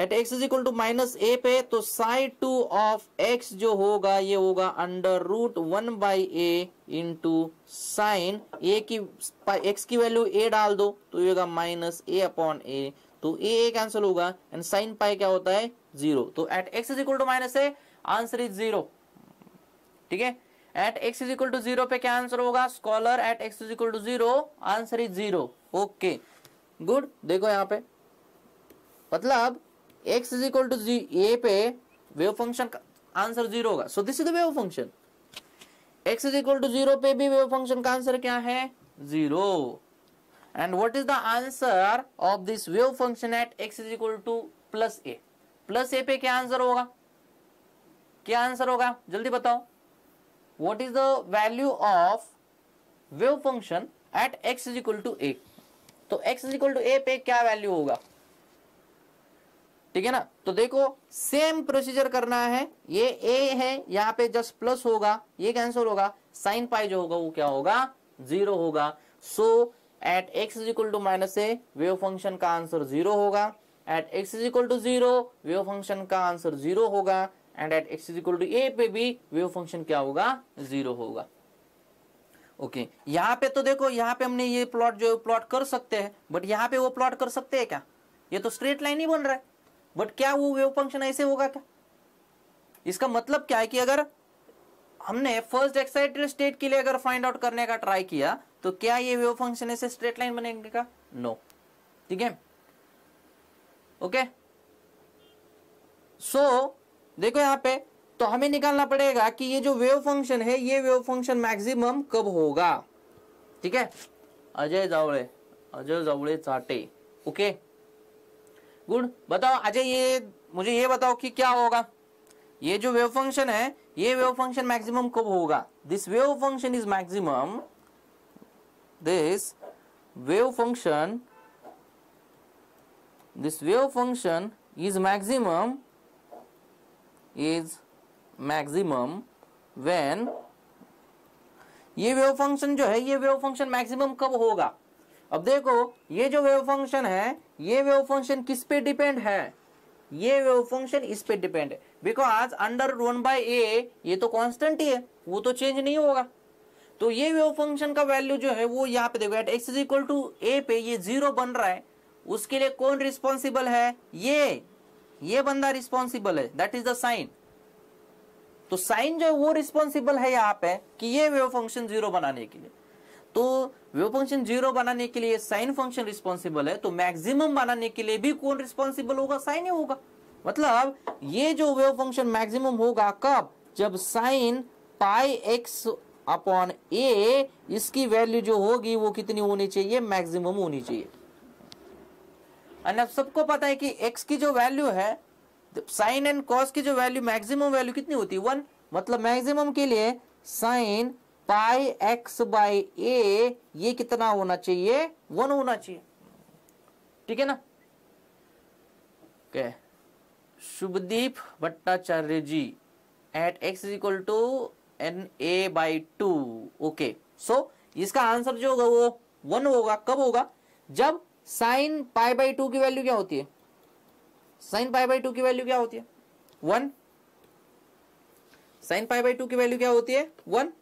at x is equal to minus a पे तो साइड टू ऑफ एक्स जो होगा ये होगा under root one by a into sine a की एक्स की वैल्यू ए डाल दो तो ये होगा माइनस ए अपॉन ए तो ए ए कैंसिल होगा एंड साइन पाई क्या होता है जीरो तो at x is equal to minus a answer is zero ठीक है at x is equal to zero पे क्या आंसर होगा scholar at x is equal to zero answer is zero okay good देखो यहाँ पे मतलब एक्स इज इक्वल टू जी ए पे वेव फंक्शन का आंसर जीरो होगा so this is the wave function x is equal to zero पे भी वेव फंक्शन का आंसर क्या है zero And what is the answer of this wave function at x is equal to plus a? plus a पे क्या answer होगा क्या answer होगा जल्दी बताओ what is the value of wave function at x is equal to a तो x is equal to a पे क्या वैल्यू होगा ठीक है ना तो देखो सेम प्रोसीजर करना है ये ए है यहाँ पे जस्ट प्लस होगा ये कैंसिल होगा साइन पाई जो होगा वो क्या होगा जीरो होगा so so, at x is equal to minus a wave function का आंसर जीरो होगा at x is equal to zero wave function का आंसर जीरो होगा and at x is equal to a पे भी wave function क्या होगा zero होगा okay okay. यहाँ पे तो देखो यहाँ पे हमने ये प्लॉट जो प्लॉट कर सकते हैं बट यहाँ पे वो प्लॉट कर सकते हैं क्या ये तो स्ट्रेट लाइन ही बन रहा है बट क्या वो वेव फंक्शन ऐसे होगा क्या इसका मतलब क्या है कि अगर हमने फर्स्ट एक्साइटेड स्टेट के लिए अगर फाइंड आउट करने का ट्राई किया तो क्या ये वेव फंक्शन ऐसे स्ट्रेट लाइन बनेंगे का नो ठीक है ओके सो देखो यहां पे तो हमें निकालना पड़ेगा कि ये जो वेव फंक्शन है ये वेव फंक्शन मैक्सिमम कब होगा ठीक है अजय जावड़े अजय जावड़े चाटे ओके गुड बताओ अजय ये मुझे ये बताओ कि क्या होगा ये जो वेव फंक्शन है ये वेव फंक्शन मैक्सिमम कब होगा this wave function is maximum this wave function this wave function is maximum is maximum when ये वेव फंक्शन जो है ये वेव फंक्शन मैक्सिमम कब होगा अब देखो ये जो वेव फंक्शन है ये वेव फंक्शन किस पे डिपेंड है ये वेव फंक्शन इस पे डिपेंड है बिकॉज अंडर वन बाई ए ये तो कांस्टेंट ही है वो तो चेंज नहीं होगा तो ये वेव फंक्शन का वैल्यू जो है वो यहाँ पे देखो at x is equal to a पे ये जीरो बन रहा है उसके लिए कौन रिस्पॉन्सिबल है ये ये बंदा रिस्पॉन्सिबल है दैट इज द साइन तो साइन जो है वो रिस्पॉन्सिबल है यहाँ पे कि ये वेव फंक्शन जीरो बनाने के लिए तो वेव फंक्शन जीरो बनाने के लिए साइन फंक्शन रिस्पॉन्सिबल है तो मैक्सिमम बनाने के लिए भी कौन रिस्पॉन्सिबल होगा साइन ही होगा मतलब ये जो वेव फंक्शन मैक्सिमम होगा कब जब sine pi x upon a इसकी वैल्यू जो होगी वो कितनी होनी चाहिए मैक्सिमम होनी चाहिए अब सबको पता है कि एक्स की जो वैल्यू है साइन एंड कॉस की जो वैल्यू मैक्सिमम वैल्यू कितनी होती है वन मतलब मैक्सिमम के लिए साइन पाई एक्स बाई ए ये कितना होना चाहिए वन होना चाहिए ठीक है ना Shubhdeep Bhattacharya ji at x is equal to n a by two okay so इसका आंसर जो होगा वो वन होगा कब होगा जब साइन पाई बाई टू की वैल्यू क्या होती है साइन पाई बाई टू की वैल्यू क्या होती है one sine pi by two की वैल्यू क्या होती है वन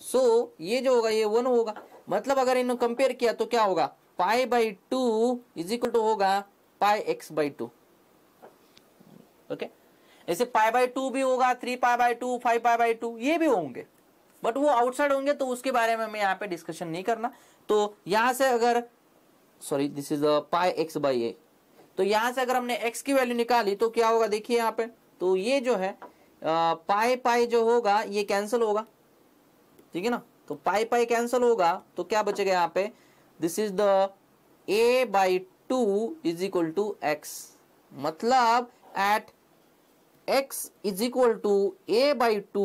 सो so, ये जो होगा ये वन होगा मतलब अगर इन्होंने कंपेयर किया तो क्या होगा pi by two is equal to होगा pi x by two okay okay? जैसे पाई बाई टू भी होगा three pi by two five pi by two ये भी होंगे बट वो आउटसाइड होंगे तो उसके बारे में हमें यहाँ पे डिस्कशन नहीं करना तो यहां से अगर sorry this is pi x by a तो यहां से अगर हमने एक्स की वैल्यू निकाली तो क्या होगा देखिए यहाँ पे तो ये जो है पाई पाई जो होगा ये कैंसिल होगा ठीक है ना तो पाई पाई कैंसिल होगा तो क्या बचेगा यहाँ पे this is the a by two is equal to x मतलब at x is equal to a by two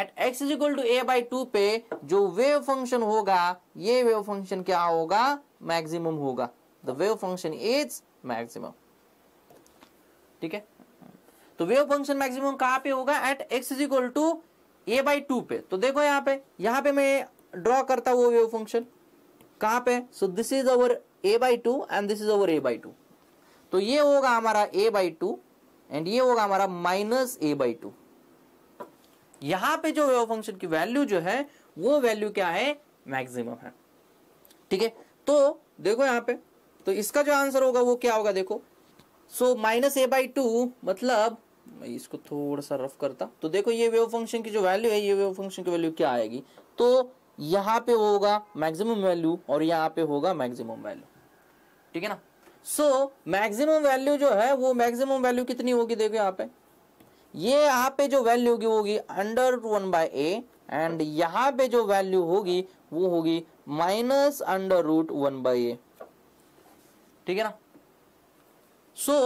at x is equal to a by two पे जो वेव फंक्शन होगा ये वेव फंक्शन क्या होगा मैक्सिमम होगा the wave function is maximum ठीक है तो वेव फंक्शन मैक्सिमम कहां पे होगा at x is equal to a by two पे तो देखो यहां पे यहां पे मैं ड्रॉ करता हूं वेव फंक्शन कहां पे so this is our a by two and this is our a by two तो ये होगा हमारा ए बाई टू एंड ये होगा हमारा माइनस ए बाई टू यहां पे जो वेव फंक्शन की वैल्यू जो है वो वैल्यू क्या है मैक्सिमम है ठीक है तो देखो यहाँ पे तो इसका जो आंसर होगा वो क्या होगा देखो so minus a by two मतलब मैं इसको थोड़ा सा रफ करता तो देखो ये वेव फंक्शन की जो वैल्यू है ये वेव फंक्शन की वैल्यू क्या आएगी तो यहाँ पे होगा मैक्सिमम वैल्यू और यहाँ पे होगा मैक्सिमम वैल्यू ठीक है ना सो मैक्सिमम वैल्यू जो है वो मैक्सिमम वैल्यू कितनी होगी देखो यहाँ पे ये यहाँ पे जो वैल्यू होगी होगी under root one by a and यहाँ पे जो वैल्यू होगी वो होगी minus under root one by a ठीक है ना so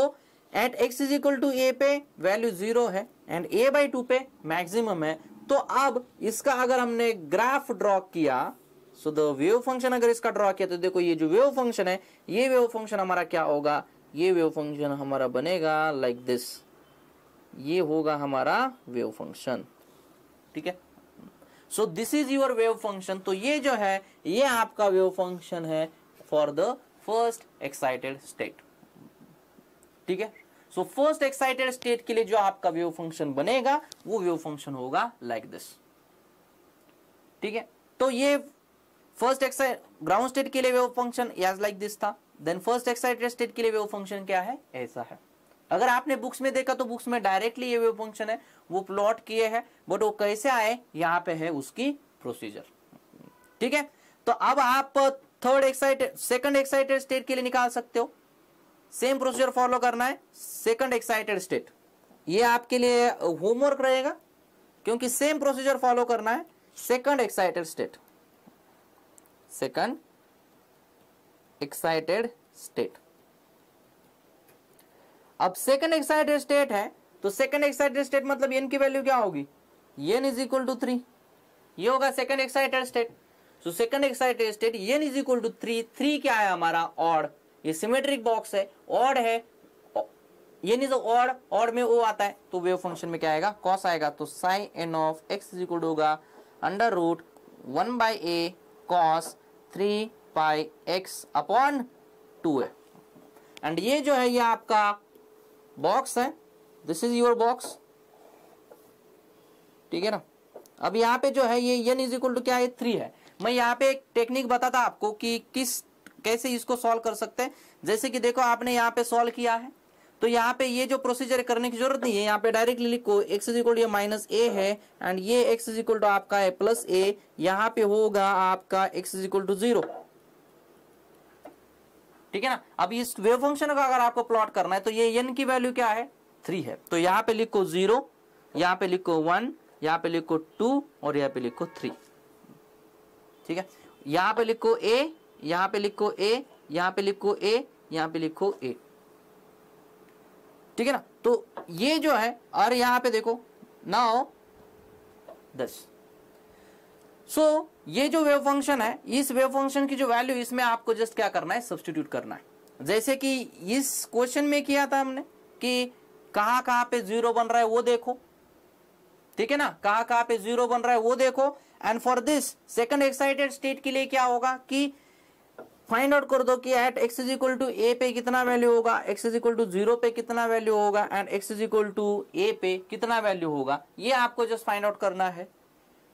at x is equal to a पे वैल्यू जीरो है एंड ए बाई टू पे मैक्सिमम है तो अब इसका अगर हमने ग्राफ ड्रॉ किया सो द वेव फंक्शन अगर इसका ड्रॉ किया तो देखो ये जो वेव फंक्शन है ये वेव फंक्शन हमारा क्या होगा ये वेव फंक्शन हमारा बनेगा लाइक like दिस ये होगा हमारा वेव फंक्शन ठीक है so this is your wave function तो ये जो है ये आपका वेव फंक्शन है for the first excited state ठीक है सो फर्स्ट एक्साइटेड स्टेट के लिए जो आपका वेव फंक्शन बनेगा वो वेव फंक्शन होगा लाइक like दिस ठीक है तो ये फर्स्ट एक्साइट ग्राउंड स्टेट के लिए wave function as like this था देन फर्स्ट एक्साइटेड स्टेट के लिए वेव फंक्शन क्या है ऐसा है अगर आपने बुक्स में देखा तो बुक्स में डायरेक्टली ये वेव फंक्शन है वो प्लॉट किए हैं बट वो कैसे आए यहाँ पे है उसकी प्रोसीजर ठीक है तो अब आप third excited second excited state के लिए निकाल सकते हो सेम प्रोसीजर फॉलो करना है सेकंड एक्साइटेड स्टेट ये आपके लिए होमवर्क रहेगा क्योंकि सेम प्रोसीजर फॉलो करना है second excited state second excited state अब सेकंड एक्साइटेड स्टेट है तो सेकंड एक्साइटेड स्टेट मतलब एन की वैल्यू क्या होगी n is equal to three ये होगा सेकंड एक्साइटेड स्टेट तो second excited state n is equal to three three क्या है हमारा ऑड ये सिमेट्रिक बॉक्स है ऑड है एन इज ऑड ऑड में ओ आता है तो वेव फंक्शन में क्या आएगा कॉस आएगा तो psi n of x is equal होगा under root one by a cos three pi x upon two है एंड ये जो है ये आपका बॉक्स है दिस इज योर बॉक्स ठीक है ना अब यहाँ पे जो है ये एन इज इक्वल टू क्या है थ्री है मैं यहाँ पे एक टेक्निक बताता आपको कि किस कैसे इसको सॉल्व कर सकते हैं जैसे कि देखो आपने यहाँ पे सॉल्व किया है तो यहाँ पे ये जो प्रोसीजर करने की जरूरत नहीं है यहाँ पे डायरेक्टली लिखो x is equal to minus a है एंड ये एक्स इज इक्वल टू आपका है प्लस ए यहाँ पे होगा आपका x is equal to zero ठीक है ना अब इस वेव फंक्शन का अगर आपको प्लॉट करना है तो ये एन की वैल्यू क्या है थ्री है तो यहाँ पे लिखो जीरो यहाँ पे लिखो वन यहाँ पे लिखो टू और यहाँ पे लिखो थ्री ठीक है यहाँ पे लिखो ए यहाँ पे लिखो ए यहाँ पे लिखो ए यहाँ पे लिखो ए ठीक है ना तो ये जो है और यहां पे देखो नाउ दस सो ये जो वेव फंक्शन है इस वेव फंक्शन की जो वैल्यू इसमें आपको जस्ट क्या करना है सब्सटीट्यूट करना है जैसे कि इस क्वेश्चन में किया था हमने कि कहां कहां पे जीरो बन रहा है वो देखो ठीक है ना कहां कहां पे जीरो बन रहा है वो देखो and for this second excited state के लिए क्या होगा कि फाइंड आउट कर दो कि at x is equal to a पे कितना वैल्यू होगा x is equal to zero पे कितना वैल्यू होगा and x is equal to a पे कितना वैल्यू होगा ये आपको जस्ट फाइंड आउट करना है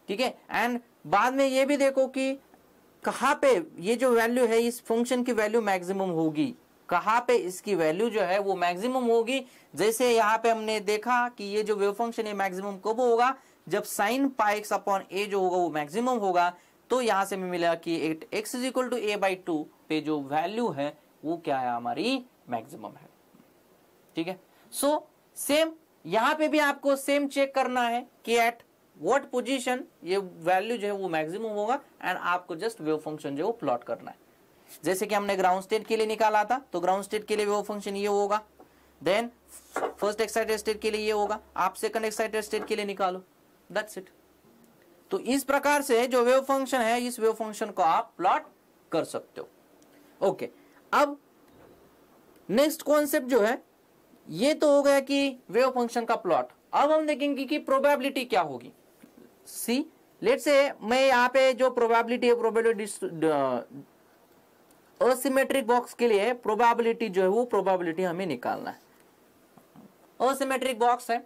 ठीक है एंड बाद में ये भी देखो कि कहाँ पे ये जो वैल्यू है इस फंक्शन की वैल्यू मैक्सिमम होगी कहाँ पे इसकी वैल्यू जो है वो मैक्सिमम होगी जैसे यहाँ पे हमने देखा कि ये जो वेव फंक्शन है मैक्सिमम कब होगा जब साइन पाइक्स अपॉन ए जो होगा वो मैक्सिमम होगा तो यहां से हमें मिला कि at x is equal to a by two पे जो वैल्यू है वो क्या है हमारी मैक्सिमम है ठीक है सो सेम यहां पे भी आपको सेम चेक करना है कि एट व्हाट पोजीशन ये वैल्यू जो है वो मैक्सिमम होगा एंड आपको जस्ट वेव फंक्शन जो है वो प्लॉट करना है जैसे कि हमने ग्राउंड स्टेट के लिए निकाला था तो ग्राउंड स्टेट के लिए वेव फंक्शन ये होगा देन फर्स्ट एक्साइटेड स्टेट के लिए ये होगा आप सेकंड एक्साइटेड स्टेट के लिए निकालो दैट्स इट तो इस प्रकार से जो वेव फंक्शन है इस वेव फंक्शन को आप प्लॉट कर सकते हो ओके अब नेक्स्ट कॉन्सेप्ट जो है ये तो हो गया कि वेव फंक्शन का प्लॉट अब हम देखेंगे कि प्रोबेबिलिटी क्या होगी सी लेट से मैं यहाँ पे जो प्रोबेबिलिटी है प्रोबेबिलिटी असिमेट्रिक बॉक्स के लिए प्रोबेबिलिटी जो है वो प्रोबेबिलिटी हमें निकालना है असिमेट्रिक बॉक्स है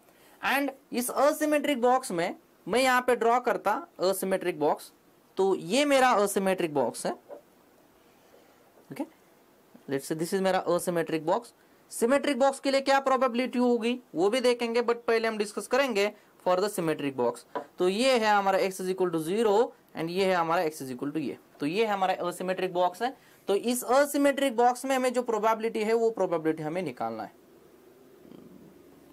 एंड इस असिमेट्रिक बॉक्स में मैं यहाँ पे ड्रॉ करता असिमेट्रिक बॉक्स तो ये मेरा असिमेट्रिक बॉक्स है okay let's say this is मेरा असिमेट्रिक बॉक्स सिमेट्रिक बॉक्स के लिए क्या प्रोबेबिलिटी होगी वो भी देखेंगे बट पहले हम डिस्कस करेंगे फॉर द सिमेट्रिक बॉक्स तो ये है हमारा x is equal to zero and ये है हमारा एक्स इज इक्वल टू ये तो ये है हमारा असिमेट्रिक बॉक्स है तो इस असिमेट्रिक बॉक्स में हमें जो प्रोबेबिलिटी है वो प्रोबेबिलिटी हमें निकालना है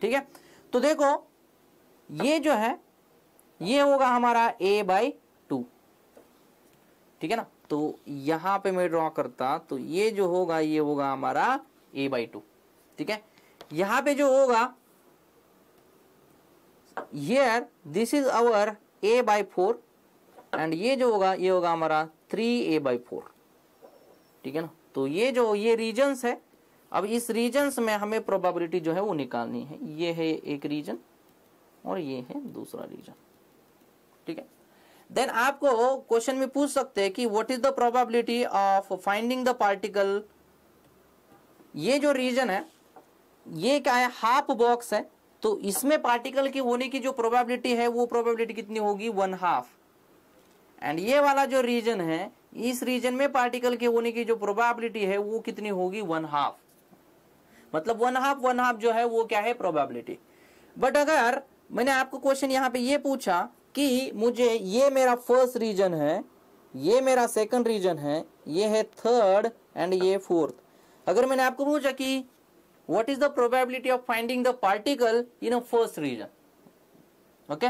ठीक है तो देखो ये जो है ये होगा हमारा ए बाई टू ठीक है ना तो यहां पे मैं ड्रॉ करता तो ये जो होगा ये होगा हमारा ए बाई टू ठीक है यहां पे जो होगा यर this is our a by four and ये जो होगा ये होगा हमारा थ्री ए बाई फोर ठीक है ना तो ये जो ये रीजन्स है अब इस रीजन्स में हमें प्रोबेबिलिटी जो है वो निकालनी है ये है एक रीजन और ये है दूसरा रीजन ठीक है देन आपको क्वेश्चन में पूछ सकते हैं कि what is the probability of finding the particle ये जो रीजन है ये क्या है हाफ बॉक्स है तो इसमें पार्टिकल की होने की जो प्रोबेबिलिटी है वो प्रोबेबिलिटी कितनी होगी वन हाफ एंड ये वाला जो रीजन है इस रीजन में पार्टिकल के होने की जो प्रोबेबिलिटी है वो कितनी होगी वन हाफ मतलब वन हाफ वन हाफ जो है वो क्या है प्रोबेबिलिटी बट अगर मैंने आपको क्वेश्चन यहाँ पे ये पूछा कि मुझे ये मेरा फर्स्ट रीजन है ये मेरा सेकंड रीजन है ये है थर्ड एंड ये फोर्थ अगर मैंने आपको पूछा कि what is the probability of finding the particle in a first region okay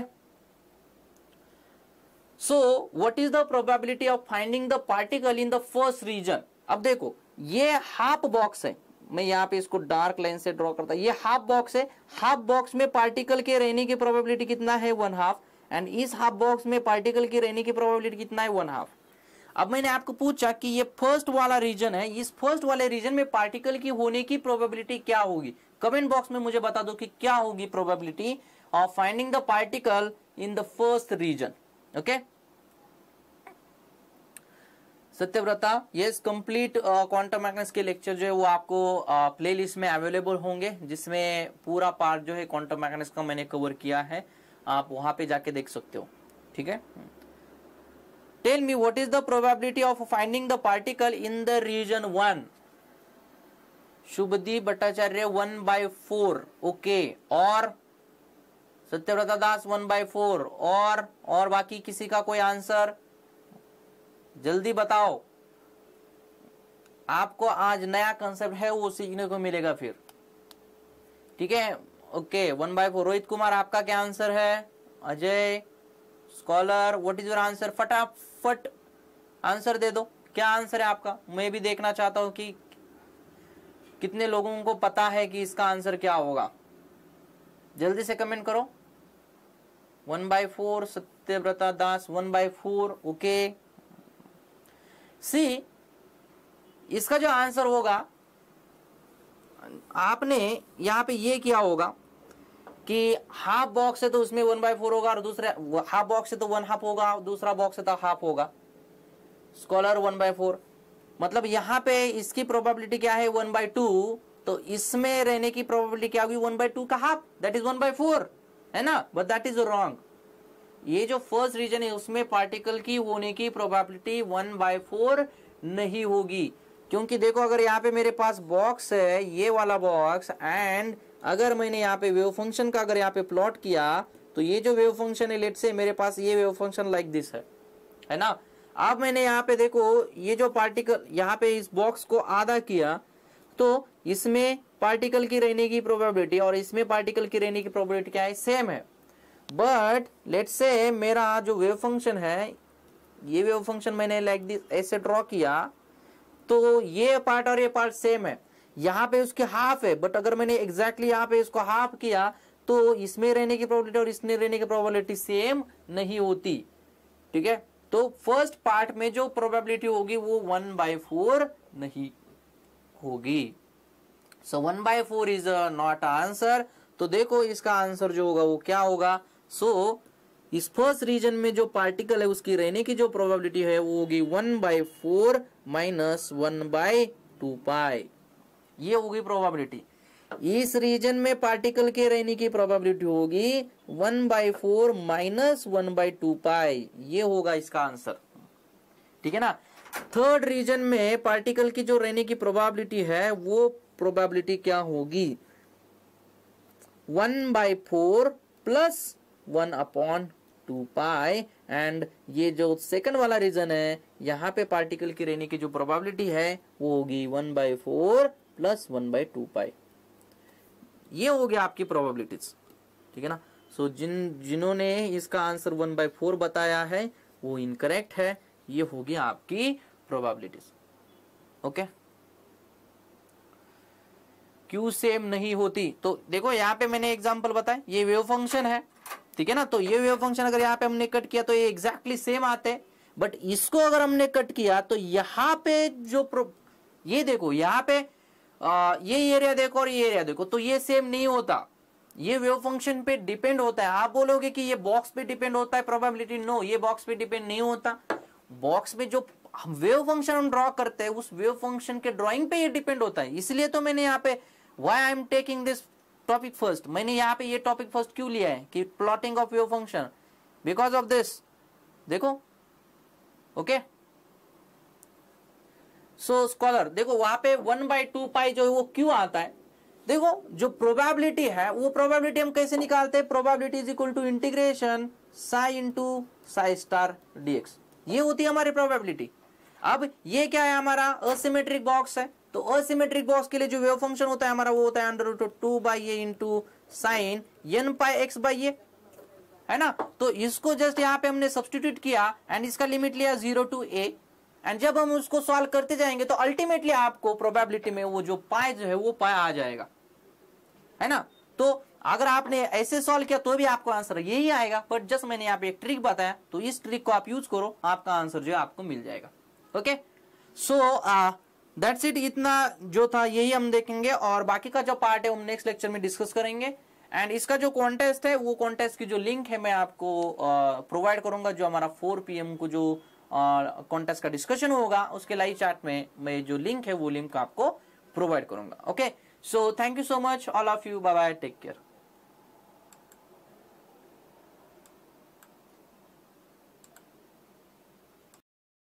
so what is the probability of finding the particle in the first region अब देखो ये हाफ बॉक्स है मैं यहां पे इसको डार्क लाइन से ड्रॉ करता ये हाफ बॉक्स है हाफ बॉक्स में पार्टिकल के रहने की प्रोबेबिलिटी कितना है वन हाफ एंड इस हाफ बॉक्स में पार्टिकल की रहने की प्रोबेबिलिटी कितना है वन हाफ अब मैंने आपको पूछा कि ये फर्स्ट वाला रीजन है इस फर्स्ट वाले रीजन में पार्टिकल की होने की प्रोबेबिलिटी क्या होगी कमेंट बॉक्स में मुझे बता दो कि क्या होगी probability of finding the particle in the first region okay Satyabrata yes complete quantum magnets के लेक्चर जो है वो आपको प्लेलिस्ट uh, में अवेलेबल होंगे जिसमें पूरा पार्ट जो है क्वांटम मैग्नेट्स का मैंने कवर किया है आप वहां पे जाके देख सकते हो ठीक है tell me what is the probability of finding the particle in the region one Shubhdeep Bhattacharya one by four okay और Satyabrata Das one by four और और बाकी किसी का कोई आंसर जल्दी बताओ आपको आज नया कंसेप्ट है वो सीखने को मिलेगा फिर ठीक है okay one by four Rohit Kumar आपका क्या आंसर है Ajay scholar what is your answer फटाफट आंसर दे दो क्या आंसर है आपका मैं भी देखना चाहता हूं कि कितने लोगों को पता है कि इसका आंसर क्या होगा जल्दी से कमेंट करो one by four Satyabrata Das one by four okay see इसका जो आंसर होगा आपने यहाँ पे ये किया होगा कि हाफ बॉक्स है तो उसमें वन बाय फोर होगा और दूसरा हाफ बॉक्स है तो वन हाफ होगा और दूसरा बॉक्स है तो हाफ होगा स्कॉलर वन बाय फोर मतलब यहाँ पे इसकी प्रोबेबिलिटी क्या है वन बाय टू तो इसमें रहने की प्रोबेबिलिटी क्या होगी वन बाय टू का half that is one by four है ना बट दैट इज रॉन्ग ये जो फर्स्ट रीजन है उसमें पार्टिकल की होने की प्रोबेबिलिटी वन बाय फोर नहीं होगी क्योंकि देखो अगर यहाँ पे मेरे पास बॉक्स है ये वाला बॉक्स एंड अगर मैंने यहाँ पे वेव फंक्शन का अगर यहाँ पे प्लॉट किया तो ये जो वेव फंक्शन है लेट से मेरे पास ये वेव फंक्शन लाइक दिस है है ना अब मैंने यहाँ पे देखो ये जो पार्टिकल यहाँ पे इस बॉक्स को आधा किया तो इसमें पार्टिकल की रहने की प्रोबेबिलिटी और इसमें पार्टिकल की रहने की प्रोबेबिलिटी क्या है सेम है बट लेट से मेरा जो वेव फंक्शन है ये वेव फंक्शन मैंने लाइक दिस ऐसे ड्रॉ किया तो ये पार्ट और ये पार्ट सेम है यहाँ पे उसके हाफ है बट अगर मैंने एग्जैक्टली यहाँ पे इसको हाफ किया तो इसमें रहने की प्रोबेबिलिटी और इसमें रहने की प्रोबेबिलिटी सेम नहीं होती ठीक है तो फर्स्ट पार्ट में जो प्रोबेबिलिटी होगी वो वन बाय फोर नहीं होगी so one by four is not answer तो देखो इसका आंसर जो होगा वो क्या होगा सो so, इस फर्स्ट रीजन में जो पार्टिकल है उसकी रहने की जो प्रोबेबिलिटी है वो होगी one by four minus one by two pi ये होगी प्रोबेबिलिटी इस रीजन में पार्टिकल के रहने की प्रोबेबिलिटी होगी one by four minus one by two pi ये होगा इसका आंसर ठीक है ना थर्ड रीजन में पार्टिकल की जो रहने की प्रोबेबिलिटी है वो प्रोबेबिलिटी क्या होगी one by four plus one upon two pi and ये जो सेकंड वाला रीजन है यहाँ पे पार्टिकल की रहने की जो प्रोबेबिलिटी है वो होगी one by four plus one by two pi ये हो गया आपकी प्रोबेबिलिटीज ठीक है ना सो so, जिन जिन्होंने इसका आंसर वन बाय फोर बताया है वो इनकरेक्ट है ये होगी आपकी प्रोबेबिलिटीज ओके क्यू सेम नहीं होती तो देखो यहाँ पे मैंने एग्जाम्पल बताया ये वेव फंक्शन है ठीक है ना तो ये वेव फंक्शन अगर यहाँ पे हमने कट किया तो ये एग्जैक्टली सेम आते हैं बट इसको अगर हमने कट किया तो यहाँ पे जो ये देखो यहाँ पे आ, ये एरिया देखो और ये एरिया देखो तो ये सेम नहीं होता ये वेव फंक्शन पे डिपेंड होता है आप बोलोगे कि ये बॉक्स पे डिपेंड होता है प्रोबेबिलिटी नो ये बॉक्स पे डिपेंड नहीं होता बॉक्स में जो वेव फंक्शन हम ड्रॉ करते हैं उस वेव फंक्शन के ड्रॉइंग पे ये डिपेंड होता है इसलिए तो मैंने यहाँ पे why I am taking this topic first मैंने यहाँ पे ये टॉपिक फर्स्ट क्यों लिया है कि plotting of your function because of this देखो ओके सो स्कॉलर देखो वहां पे वन बाई टू पाई जो है वो क्यों आता है देखो जो प्रोबेबिलिटी है वो प्रोबेबिलिटी हम कैसे निकालते हैं probability is equal to integration psi into psi star dx ये होती है हमारी प्रोबेबिलिटी अब ये क्या है हमारा असिमेट्रिक बॉक्स है तो असिमेट्रिक बॉक्स के लिए जो वेव फंक्शन होता है हमारा वो होता है under root two by a into sine N pi x by a है ना तो इसको जस्ट यहाँ पे हमने सब्सटीट्यूट किया एंड इसका लिमिट लिया जीरो टू ए एंड जब हम उसको सॉल्व करते जाएंगे तो अल्टीमेटली आपको प्रोबेबिलिटी में वो जो पाए जो है वो पाए आ जाएगा है ना तो अगर आपने ऐसे सॉल्व किया तो भी आपको आंसर यही आएगा बट जस्ट मैंने यहाँ पे एक ट्रिक बताया तो इस ट्रिक को आप यूज करो आपका आंसर जो है आपको मिल जाएगा okay so so, uh, that's it इतना जो था यही हम देखेंगे और बाकी का जो पार्ट है हम नेक्स्ट लेक्चर में डिस्कस करेंगे एंड इसका जो कॉन्टेस्ट है वो कॉन्टेस्ट की जो लिंक है मैं आपको प्रोवाइड करूंगा जो हमारा फोर पीएम को जो कॉन्टेस्ट का डिस्कशन होगा उसके लाइव चैट में मैं जो लिंक है वो लिंक आपको प्रोवाइड करूंगा okay so thank you so much all of you bye bye take care